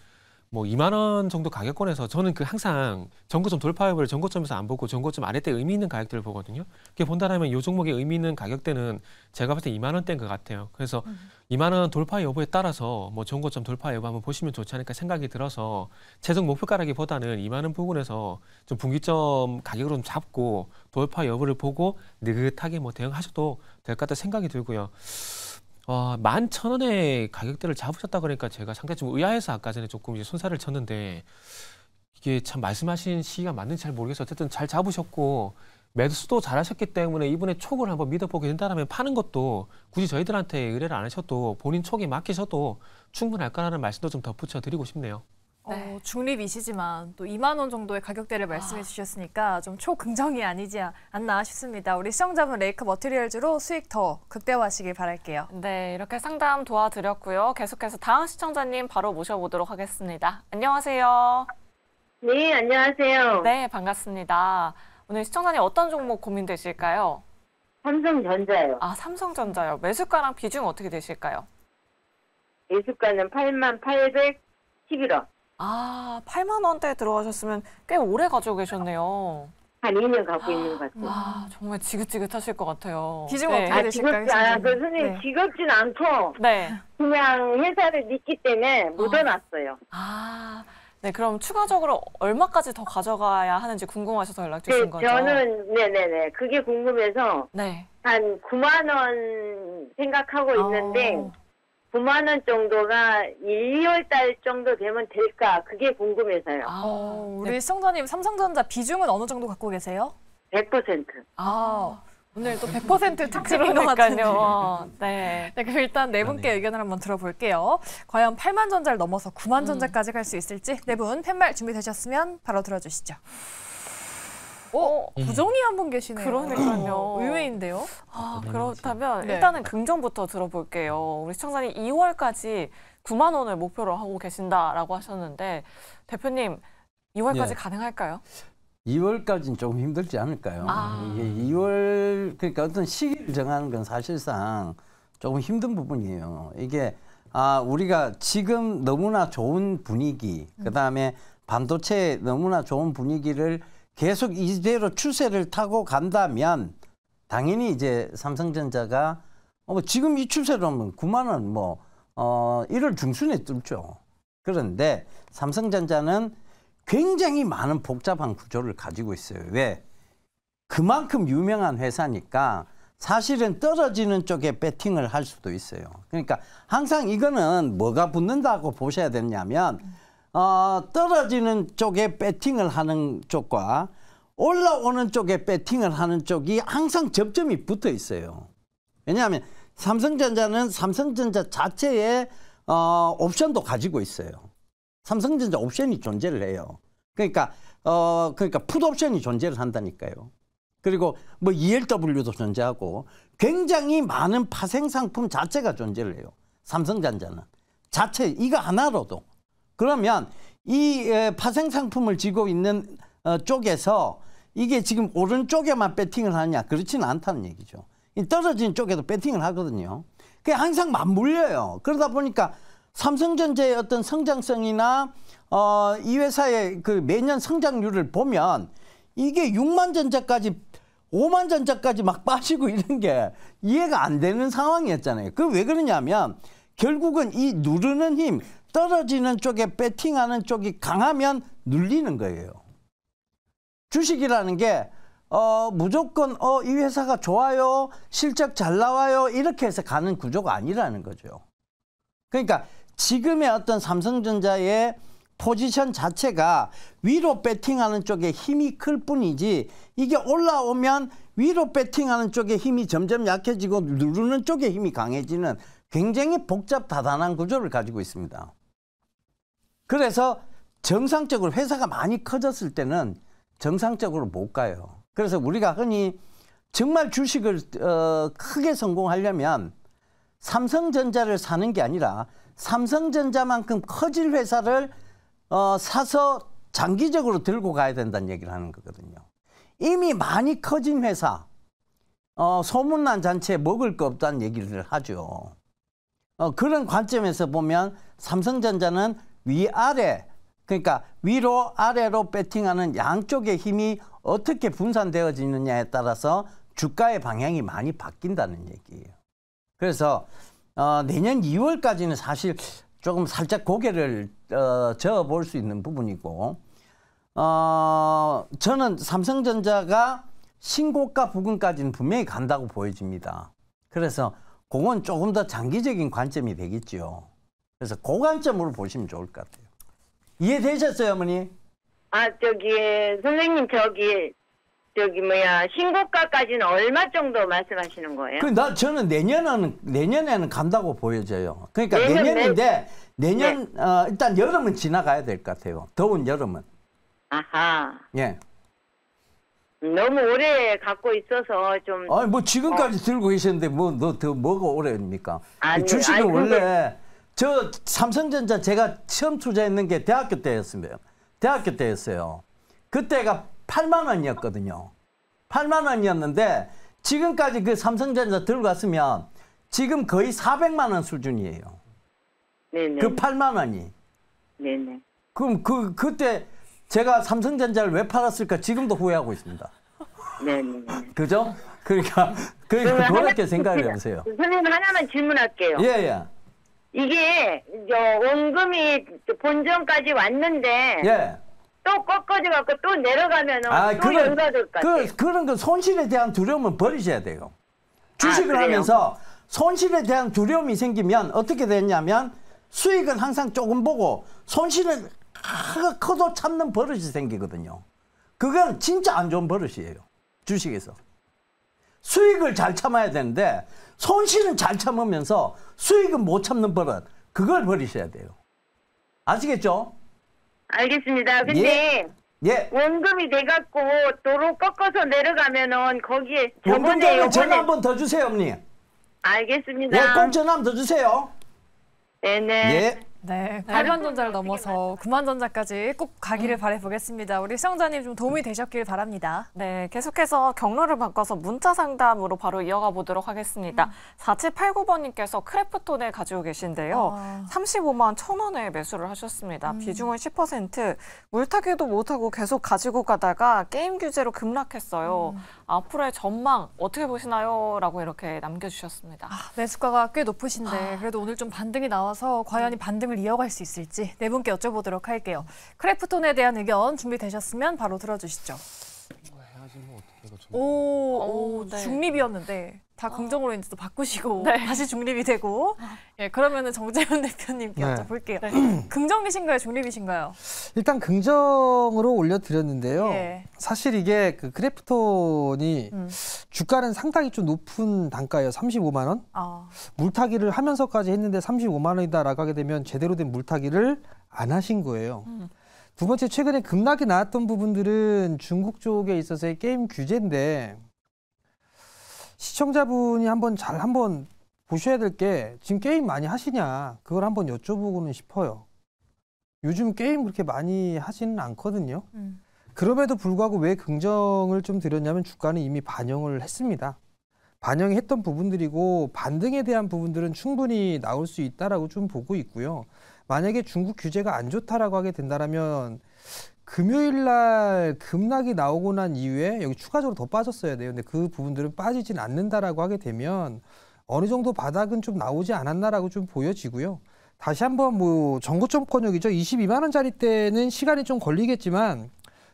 뭐 2만 원 정도 가격권에서 저는 그 항상 전고점 돌파협을 전고점에서 안 보고 전고점 아래때 의미 있는 가격대를 보거든요. 그게 본다라면 요 종목의 의미 있는 가격대는 제가 봤을 때 2만 원대인 것 같아요. 그래서 음. 2만 원 돌파 여부에 따라서 뭐 전고점 돌파 여부 한번 보시면 좋지 않을까 생각이 들어서 최종 목표가라기보다는 2만 원 부근에서 좀 분기점 가격으로 좀 잡고 돌파 여부를 보고 느긋하게 뭐 대응하셔도 될 것 같다 생각이 들고요. 와, 어, 만천 원의 가격대를 잡으셨다 그러니까 제가 상당히 좀 의아해서 아까 전에 조금 이제 손사를 쳤는데 이게 참 말씀하신 시기가 맞는지 잘 모르겠어요. 어쨌든 잘 잡으셨고 매수도 잘하셨기 때문에 이분의 촉을 한번 믿어보게 된다면 파는 것도 굳이 저희들한테 의뢰를 안 하셔도 본인 촉이막히셔도 충분할 거라는 말씀도 좀 덧붙여 드리고 싶네요. 어, 네. 어, 중립이시지만 또 2만 원 정도의 가격대를 아. 말씀해 주셨으니까 좀 초긍정이 아니지 않나 싶습니다. 우리 시청자분 레이크 머티리얼즈로 수익 더 극대화하시길 바랄게요. 네, 이렇게 상담 도와드렸고요. 계속해서 다음 시청자님 바로 모셔보도록 하겠습니다. 안녕하세요. 네, 안녕하세요. 네, 반갑습니다. 오늘 시청자님 어떤 종목 고민되실까요? 삼성전자요. 아, 삼성전자요. 매수가랑 비중 어떻게 되실까요? 매수가는 8만 811원. 아, 8만 원대에 들어가셨으면 꽤 오래 가지고 계셨네요. 한 2년 갖고 있는 것 같아요. 와, 정말 지긋지긋하실 것 같아요. 기증 네. 어떻게 되실까요? 아, 그 선생님 네. 지겹진 않고 네. 그냥 회사를 믿기 때문에 묻어놨어요. 아, 네. 그럼 추가적으로 얼마까지 더 가져가야 하는지 궁금하셔서 연락 주신 네, 거죠? 저는 네네네 그게 궁금해서 네. 한 9만 원 생각하고 있는데 아. 9만 원 정도가 1, 2월 달 정도 되면 될까? 그게 궁금해서요. 아, 어, 우리 시청자님 네. 삼성전자 비중은 어느 정도 갖고 계세요? 100%. 아, 오늘 또 100% 특집인 것 같은데요. 네. 네, 그럼 일단 네 분께 의견을 한번 들어볼게요. 과연 8만 전자를 넘어서 9만 음. 전자까지 갈 수 있을지 네 분 팻말 준비되셨으면 바로 들어주시죠. 어, 음. 부정이 한 분 계시네요. 그러니까요. 어, 의외인데요. 아, 아 그렇다면 네. 일단은 긍정부터 들어볼게요. 우리 시청자님 2월까지 9만 원을 목표로 하고 계신다라고 하셨는데 대표님 2월까지 네. 예. 가능할까요? 2월까지는 조금 힘들지 않을까요? 아. 이게 2월 그러니까 어떤 시기를 정하는 건 사실상 조금 힘든 부분이에요. 이게 아 우리가 지금 너무나 좋은 분위기 그다음에 반도체 너무나 좋은 분위기를 계속 이대로 추세를 타고 간다면 당연히 이제 삼성전자가 어, 뭐 지금 이 추세로 하면 9만 원 뭐, 어, 1월 중순에 뚫죠. 그런데 삼성전자는 굉장히 많은 복잡한 구조를 가지고 있어요. 왜? 그만큼 유명한 회사니까 사실은 떨어지는 쪽에 배팅을 할 수도 있어요. 그러니까 항상 이거는 뭐가 붙는다고 보셔야 되냐면 음. 어, 떨어지는 쪽에 배팅을 하는 쪽과 올라오는 쪽에 배팅을 하는 쪽이 항상 접점이 붙어 있어요. 왜냐하면 삼성전자는 삼성전자 자체의 어, 옵션도 가지고 있어요. 삼성전자 옵션이 존재를 해요. 그러니까 어 그러니까 풋 옵션이 존재를 한다니까요. 그리고 뭐 ELW도 존재하고 굉장히 많은 파생 상품 자체가 존재를 해요. 삼성전자는 자체 이거 하나로도 그러면 이 파생 상품을 지고 있는 어, 쪽에서 이게 지금 오른쪽에만 배팅을 하냐 그렇지는 않다는 얘기죠. 떨어진 쪽에도 배팅을 하거든요. 그게 항상 맞물려요. 그러다 보니까 삼성전자의 어떤 성장성이나 어, 이 회사의 그 매년 성장률을 보면 이게 6만 전자까지 5만 전자까지 막 빠지고 이런 게 이해가 안 되는 상황이었잖아요. 그 왜 그러냐면 결국은 이 누르는 힘, 떨어지는 쪽에 배팅하는 쪽이 강하면 눌리는 거예요. 주식이라는 게 어, 무조건 어, 이 회사가 좋아요, 실적 잘 나와요 이렇게 해서 가는 구조가 아니라는 거죠. 그러니까 지금의 어떤 삼성전자의 포지션 자체가 위로 배팅하는 쪽에 힘이 클 뿐이지 이게 올라오면 위로 배팅하는 쪽에 힘이 점점 약해지고 누르는 쪽에 힘이 강해지는 굉장히 복잡 다단한 구조를 가지고 있습니다. 그래서 정상적으로 회사가 많이 커졌을 때는 정상적으로 못 가요. 그래서 우리가 흔히 정말 주식을 어, 크게 성공하려면 삼성전자를 사는 게 아니라 삼성전자만큼 커질 회사를 어, 사서 장기적으로 들고 가야 된다는 얘기를 하는 거거든요. 이미 많이 커진 회사, 어, 소문난 잔치에 먹을 거 없다는 얘기를 하죠. 어, 그런 관점에서 보면 삼성전자는 위아래 그러니까 위로 아래로 배팅하는 양쪽의 힘이 어떻게 분산되어지느냐에 따라서 주가의 방향이 많이 바뀐다는 얘기예요. 그래서 어, 내년 2월까지는 사실 조금 살짝 고개를 어, 저어볼 수 있는 부분이고 어, 저는 삼성전자가 신고가 부근까지는 분명히 간다고 보여집니다. 그래서 그건 조금 더 장기적인 관점이 되겠죠. 그래서 고그점으로 보시면 좋을 것 같아요. 이해되셨어요, 어머니? 아, 저기 선생님 저기 저기 뭐야 신고가까지는 얼마 정도 말씀하시는 거예요? 그나 저는 내년은 내년에는 간다고 보여져요. 그러니까 내년, 인데 내년 네. 어, 일단 여름은 지나가야 될 것 같아요. 더운 여름은. 아하. 예. 너무 오래 갖고 있어서 좀. 아니 뭐 지금까지 어. 들고 계셨는데 뭐 너 더 뭐가 오래입니까? 아니, 주식은 아니, 원래. 근데... 저 삼성전자 제가 처음 투자했는 게 대학교 때였습니다. 대학교 때였어요. 그때가 8만 원이었거든요. 8만 원이었는데 지금까지 그 삼성전자 들어갔으면 지금 거의 400만 원 수준이에요. 네네. 그 8만 원이. 네네. 그럼 그 그때 제가 삼성전자를 왜 팔았을까 지금도 후회하고 있습니다. 네네. 그죠? 그러니까 그러니까 그렇게 생각을 하세요 선생님 하나만 질문할게요. 예예. 예. 예. 이게 저 원금이 본전까지 왔는데 예. 또 꺾어져 갖고 또 내려가면은 아, 또 그런, 연가될것 그, 그런 그 손실에 대한 두려움은 버리셔야 돼요. 주식을 아, 하면서 손실에 대한 두려움이 생기면 어떻게 됐냐면 수익은 항상 조금 보고 손실을 커도 참는 버릇이 생기거든요. 그건 진짜 안 좋은 버릇이에요. 주식에서. 수익을 잘 참아야 되는데 손실은 잘 참으면서 수익은 못 참는 버릇 그걸 버리셔야 돼요. 아시겠죠? 알겠습니다. 예. 근데 예? 예. 원금이 돼갖고 도로 꺾어서 내려가면은 거기에 저번에 요번에 전화 한 번 더 주세요, 언니. 알겠습니다. 예, 꼭 전화 한 번 더 주세요. 네네. 네. 예. 네, 8만 전자를 넘어서 9만 전자까지 꼭 가기를 음. 바래보겠습니다. 우리 시청자님 좀 도움이 음. 되셨길 바랍니다. 네, 계속해서 경로를 바꿔서 문자 상담으로 바로 이어가 보도록 하겠습니다. 음. 4789번님께서 크래프톤을 가지고 계신데요. 아. 35만 1,000원에 매수를 하셨습니다. 음. 비중은 10%, 물타기도 못하고 계속 가지고 가다가 게임 규제로 급락했어요. 음. 앞으로의 전망 어떻게 보시나요? 라고 이렇게 남겨주셨습니다. 아, 매수가가 꽤 높으신데 아. 그래도 오늘 좀 반등이 나와서 과연 이 음. 반등을 연구를 이어갈 수 있을지 네 분께 여쭤보도록 할게요. 크래프톤에 대한 의견 준비되셨으면 바로 들어주시죠. 뭐 뭐 오, 오, 오 어, 네. 중립이었는데 다 어. 긍정으로 이제 또 바꾸시고 네. 다시 중립이 되고 어. 예, 그러면은 정재현 대표님께 네. 여쭤볼게요. 네. 긍정이신가요, 중립이신가요? 일단 긍정으로 올려드렸는데요. 예. 사실 이게 그 크래프톤이 음. 주가는 상당히 좀 높은 단가예요. 35만 원. 아. 물타기를 하면서까지 했는데 35만 원이다라고 하게 되면 제대로 된 물타기를 안 하신 거예요. 음. 두 번째 최근에 급락이 나왔던 부분들은 중국 쪽에 있어서의 게임 규제인데 시청자분이 한번 잘 한번 보셔야 될 게 지금 게임 많이 하시냐 그걸 한번 여쭤보고는 싶어요. 요즘 게임 그렇게 많이 하지는 않거든요. 음. 그럼에도 불구하고 왜 긍정을 좀 드렸냐면 주가는 이미 반영을 했습니다. 반영했던 부분들이고 반등에 대한 부분들은 충분히 나올 수 있다라고 좀 보고 있고요. 만약에 중국 규제가 안 좋다라고 하게 된다라면 금요일 날 급락이 나오고 난 이후에 여기 추가적으로 더 빠졌어야 돼요. 근데 그 부분들은 빠지진 않는다라고 하게 되면 어느 정도 바닥은 좀 나오지 않았나라고 좀 보여지고요. 다시 한번 뭐 전고점권역이죠. 22만 원짜리 때는 시간이 좀 걸리겠지만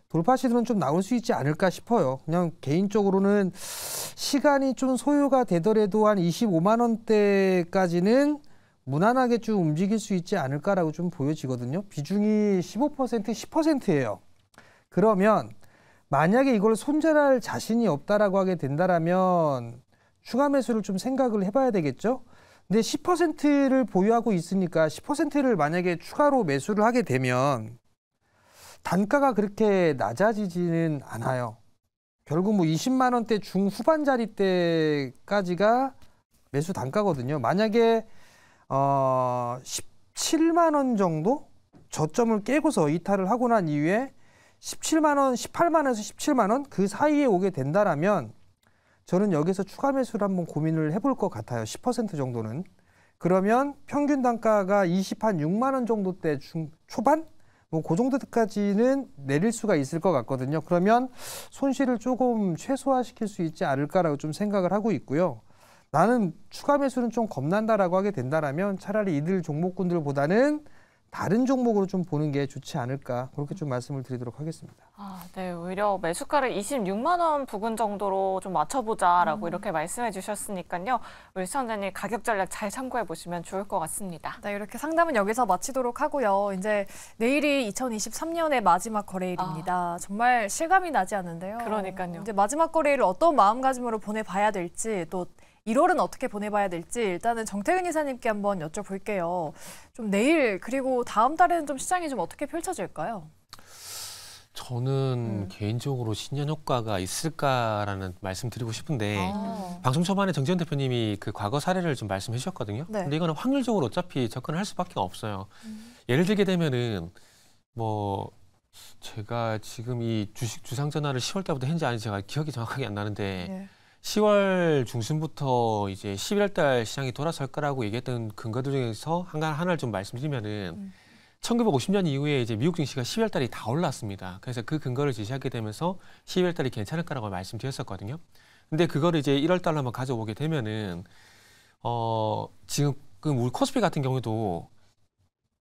돌파 시도는 좀 나올 수 있지 않을까 싶어요. 그냥 개인적으로는 시간이 좀 소요가 되더라도 한 25만 원대까지는 무난하게 쭉 움직일 수 있지 않을까라고 좀 보여지거든요. 비중이 15% 10%예요. 그러면 만약에 이걸 손절할 자신이 없다라고 하게 된다라면 추가 매수를 좀 생각을 해봐야 되겠죠. 근데 10%를 보유하고 있으니까 10%를 만약에 추가로 매수를 하게 되면 단가가 그렇게 낮아지지는 않아요. 결국 뭐 20만 원대 중후반 자리 때까지가 매수 단가거든요. 만약에 어, 17만 원 정도 저점을 깨고서 이탈을 하고 난 이후에 17만 원, 18만 원에서 17만 원 그 사이에 오게 된다라면 저는 여기서 추가 매수를 한번 고민을 해볼 것 같아요. 10% 정도는. 그러면 평균 단가가 20한 6만 원 정도 때 중, 초반? 뭐그 정도까지는 내릴 수가 있을 것 같거든요. 그러면 손실을 조금 최소화시킬 수 있지 않을까라고 좀 생각을 하고 있고요. 나는 추가 매수는 좀 겁난다라고 하게 된다라면 차라리 이들 종목군들보다는 다른 종목으로 좀 보는 게 좋지 않을까 그렇게 좀 말씀을 드리도록 하겠습니다. 아, 네, 오히려 매수가를 26만 원 부근 정도로 좀 맞춰보자라고 음. 이렇게 말씀해 주셨으니까요. 우리 시청자님 가격 전략 잘 참고해 보시면 좋을 것 같습니다. 네, 이렇게 상담은 여기서 마치도록 하고요. 이제 내일이 2023년의 마지막 거래일입니다. 아. 정말 실감이 나지 않는데요. 그러니까요. 이제 마지막 거래일을 어떤 마음가짐으로 보내봐야 될지 또 1월은 어떻게 보내봐야 될지 일단은 정태근 이사님께 한번 여쭤볼게요. 좀 내일 그리고 다음 달에는 좀 시장이 좀 어떻게 펼쳐질까요? 저는 음. 개인적으로 신년 효과가 있을까라는 말씀드리고 싶은데 아. 방송 초반에 정지현 대표님이 그 과거 사례를 좀 말씀해 주셨거든요. 네. 근데 이거는 확률적으로 어차피 접근을 할 수밖에 없어요. 음. 예를 들게 되면은 뭐 제가 지금 이 주식 주상 전화를 10월 때부터 했는지 아닌지 제가 기억이 정확하게 안 나는데 네. 10월 중순부터 이제 11월 달 시장이 돌아설 거라고 얘기했던 근거들 중에서 하나, 하나를 좀 말씀드리면은 음. 1950년 이후에 이제 미국 증시가 10월 달이 다 올랐습니다. 그래서 그 근거를 제시하게 되면서 10월 달이 괜찮을 거라고 말씀드렸었거든요. 근데 그거를 이제 1월 달로 한번 가져오게 되면은 어, 지금 그 코스피 같은 경우도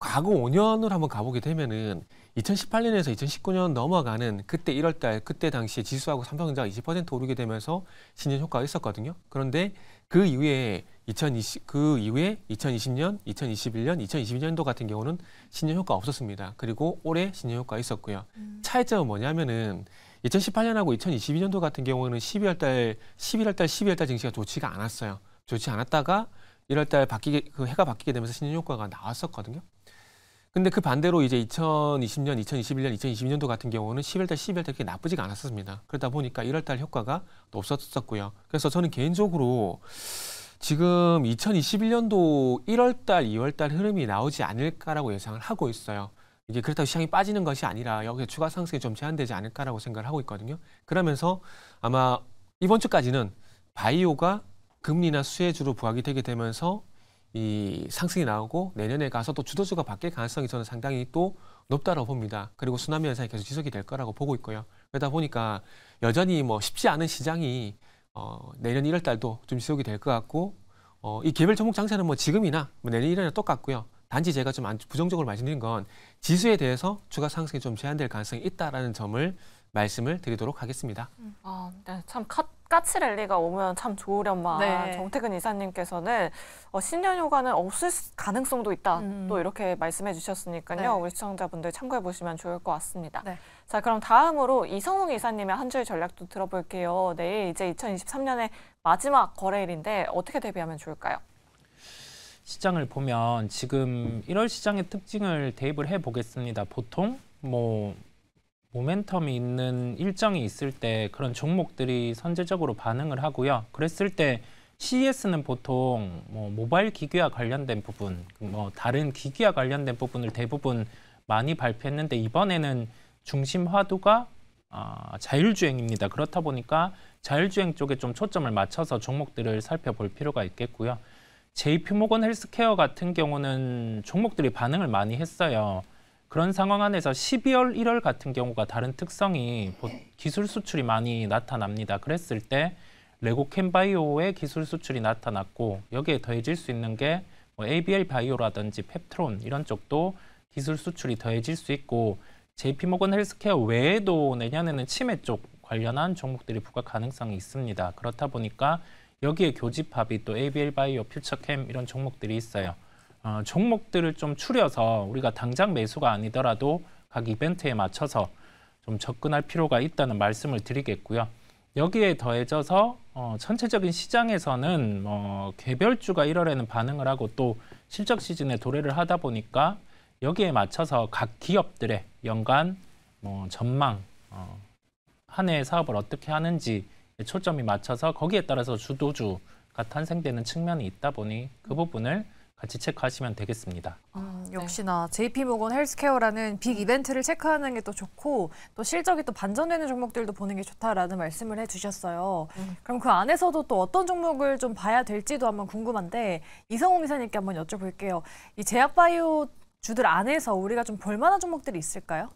과거 5년을 한번 가보게 되면은 2018년에서 2019년 넘어가는 그때 1월 달 그때 당시에 지수하고 삼성전자가 20% 오르게 되면서 신년 효과가 있었거든요. 그런데 그 이후에 2020, 그 이후에 2020년, 2021년, 2022년도 같은 경우는 신년 효과 없었습니다. 그리고 올해 신년 효과 있었고요. 음. 차이점은 뭐냐면은 2018년하고 2022년도 같은 경우는 12월 달, 11월 달, 12월 달 증시가 좋지가 않았어요. 좋지 않았다가 1월 달 바뀌게, 그 해가 바뀌게 되면서 신년 효과가 나왔었거든요. 근데 그 반대로 이제 2020년, 2021년, 2022년도 같은 경우는 11달, 12월 되게 나쁘지가 않았었습니다. 그러다 보니까 1월달 효과가 없었었고요. 그래서 저는 개인적으로 지금 2021년도 1월달, 2월달 흐름이 나오지 않을까라고 예상을 하고 있어요. 이게 그렇다고 시장이 빠지는 것이 아니라 여기에 추가 상승이 좀 제한되지 않을까라고 생각을 하고 있거든요. 그러면서 아마 이번 주까지는 바이오가 금리나 수혜주로 부각이 되게 되면서 이 상승이 나오고 내년에 가서 또 주도주가 바뀔 가능성이 저는 상당히 또 높다고 봅니다. 그리고 수나미 현상이 계속 지속이 될 거라고 보고 있고요. 그러다 보니까 여전히 뭐 쉽지 않은 시장이 어, 내년 1월 달도 좀 지속이 될 것 같고 어, 이 개별 종목 장세는 뭐 지금이나 뭐 내년 1월이나 똑같고요. 단지 제가 좀 안, 부정적으로 말씀드린 건 지수에 대해서 추가 상승이 좀 제한될 가능성이 있다라는 점을 말씀을 드리도록 하겠습니다. 아, 네, 참 카, 까치랠리가 오면 참 좋으련만 네. 정태근 이사님께서는 어, 신년휴가는 없을 가능성도 있다 음. 또 이렇게 말씀해 주셨으니까요. 네. 우리 시청자분들 참고해 보시면 좋을 것 같습니다. 네. 자 그럼 다음으로 이성웅 이사님의 한줄 전략도 들어볼게요. 내일 이제 2023년의 마지막 거래일인데 어떻게 대비하면 좋을까요? 시장을 보면 지금 1월 시장의 특징을 대입을 해보겠습니다. 보통 뭐 모멘텀이 있는 일정이 있을 때 그런 종목들이 선제적으로 반응을 하고요. 그랬을 때 CES는 보통 뭐 모바일 기기와 관련된 부분, 뭐 다른 기기와 관련된 부분을 대부분 많이 발표했는데 이번에는 중심 화두가 아, 자율주행입니다. 그렇다 보니까 자율주행 쪽에 좀 초점을 맞춰서 종목들을 살펴볼 필요가 있겠고요. JP모건 헬스케어 같은 경우는 종목들이 반응을 많이 했어요. 그런 상황 안에서 12월, 1월 같은 경우가 다른 특성이 기술 수출이 많이 나타납니다. 그랬을 때 레고 캠바이오의 기술 수출이 나타났고 여기에 더해질 수 있는 게 ABL 뭐 바이오라든지 펩트론 이런 쪽도 기술 수출이 더해질 수 있고 JP모건 헬스케어 외에도 내년에는 치매 쪽 관련한 종목들이 부각 가능성이 있습니다. 그렇다 보니까 여기에 교집합이 또 ABL 바이오, 퓨처캠 이런 종목들이 있어요. 어, 종목들을 좀 추려서 우리가 당장 매수가 아니더라도 각 이벤트에 맞춰서 좀 접근할 필요가 있다는 말씀을 드리겠고요. 여기에 더해져서 어, 전체적인 시장에서는 뭐 개별주가 1월에는 반응을 하고 또 실적 시즌에 도래를 하다 보니까 여기에 맞춰서 각 기업들의 연간 뭐 전망, 어, 한해 사업을 어떻게 하는지 초점이 맞춰서 거기에 따라서 주도주가 탄생되는 측면이 있다 보니 그 부분을 같이 체크하시면 되겠습니다. 음, 네. 역시나 JP모건 헬스케어라는 빅 음. 이벤트를 체크하는 게 또 좋고 또 실적이 또 반전되는 종목들도 보는 게 좋다라는 말씀을 해주셨어요. 음. 그럼 그 안에서도 또 어떤 종목을 좀 봐야 될지도 한번 궁금한데 이성웅 이사님께 한번 여쭤볼게요. 이 제약바이오 주들 안에서 우리가 좀 볼만한 종목들이 있을까요?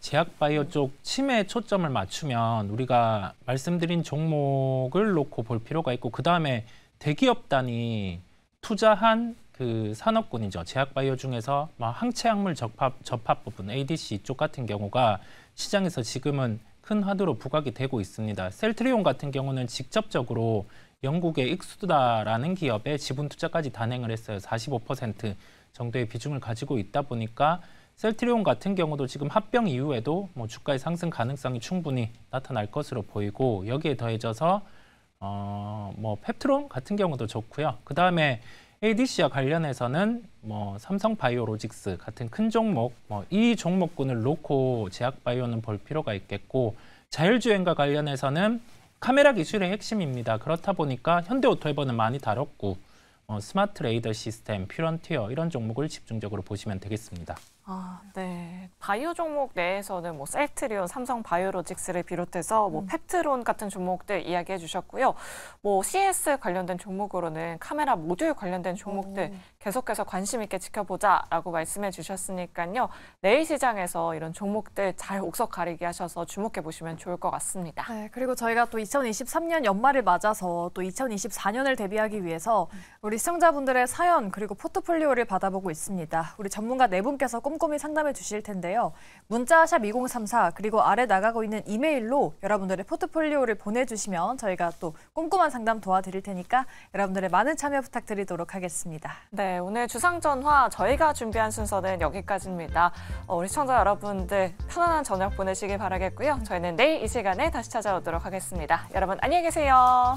제약바이오 쪽치에 초점을 맞추면 우리가 말씀드린 종목을 놓고 볼 필요가 있고 그 다음에 대기업 단위 투자한 그 산업군이죠. 제약바이오 중에서 뭐 항체약물 접합, 접합 부분 ADC 이쪽 같은 경우가 시장에서 지금은 큰 화두로 부각이 되고 있습니다. 셀트리온 같은 경우는 직접적으로 영국의 익수다라는 기업에 지분 투자까지 단행을 했어요. 45% 정도의 비중을 가지고 있다 보니까 셀트리온 같은 경우도 지금 합병 이후에도 뭐 주가의 상승 가능성이 충분히 나타날 것으로 보이고 여기에 더해져서 어, 뭐 펩트론 같은 경우도 좋고요. 그 다음에 ADC와 관련해서는 뭐 삼성 바이오로직스 같은 큰 종목, 뭐이 종목군을 놓고 제약 바이오는 볼 필요가 있겠고 자율주행과 관련해서는 카메라 기술의 핵심입니다. 그렇다 보니까 현대오토에버는 많이 다뤘고 어, 스마트 레이더 시스템, 퓨런티어 이런 종목을 집중적으로 보시면 되겠습니다. 아, 네. 바이오 종목 내에서는 뭐 셀트리온, 삼성 바이오로직스를 비롯해서 뭐 음. 펩트론 같은 종목들 이야기해 주셨고요. 뭐 CS 관련된 종목으로는 카메라 모듈 관련된 종목들 오. 계속해서 관심 있게 지켜보자라고 말씀해 주셨으니까요. 내일 시장에서 이런 종목들 잘 옥석 가리게 하셔서 주목해 보시면 좋을 것 같습니다. 네, 그리고 저희가 또 2023년 연말을 맞아서 또 2024년을 대비하기 위해서 우리 시청자분들의 사연 그리고 포트폴리오를 받아보고 있습니다. 우리 전문가 네 분께서 꼼꼼히 꼼꼼히 상담해 주실 텐데요. 문자샵 2034 그리고 아래 나가고 있는 이메일로 여러분들의 포트폴리오를 보내주시면 저희가 또 꼼꼼한 상담 도와드릴 테니까 여러분들의 많은 참여 부탁드리도록 하겠습니다. 네, 오늘 주상전화 저희가 준비한 순서는 여기까지입니다. 어, 우리 시청자 여러분들 편안한 저녁 보내시길 바라겠고요. 저희는 내일 이 시간에 다시 찾아오도록 하겠습니다. 여러분 안녕히 계세요.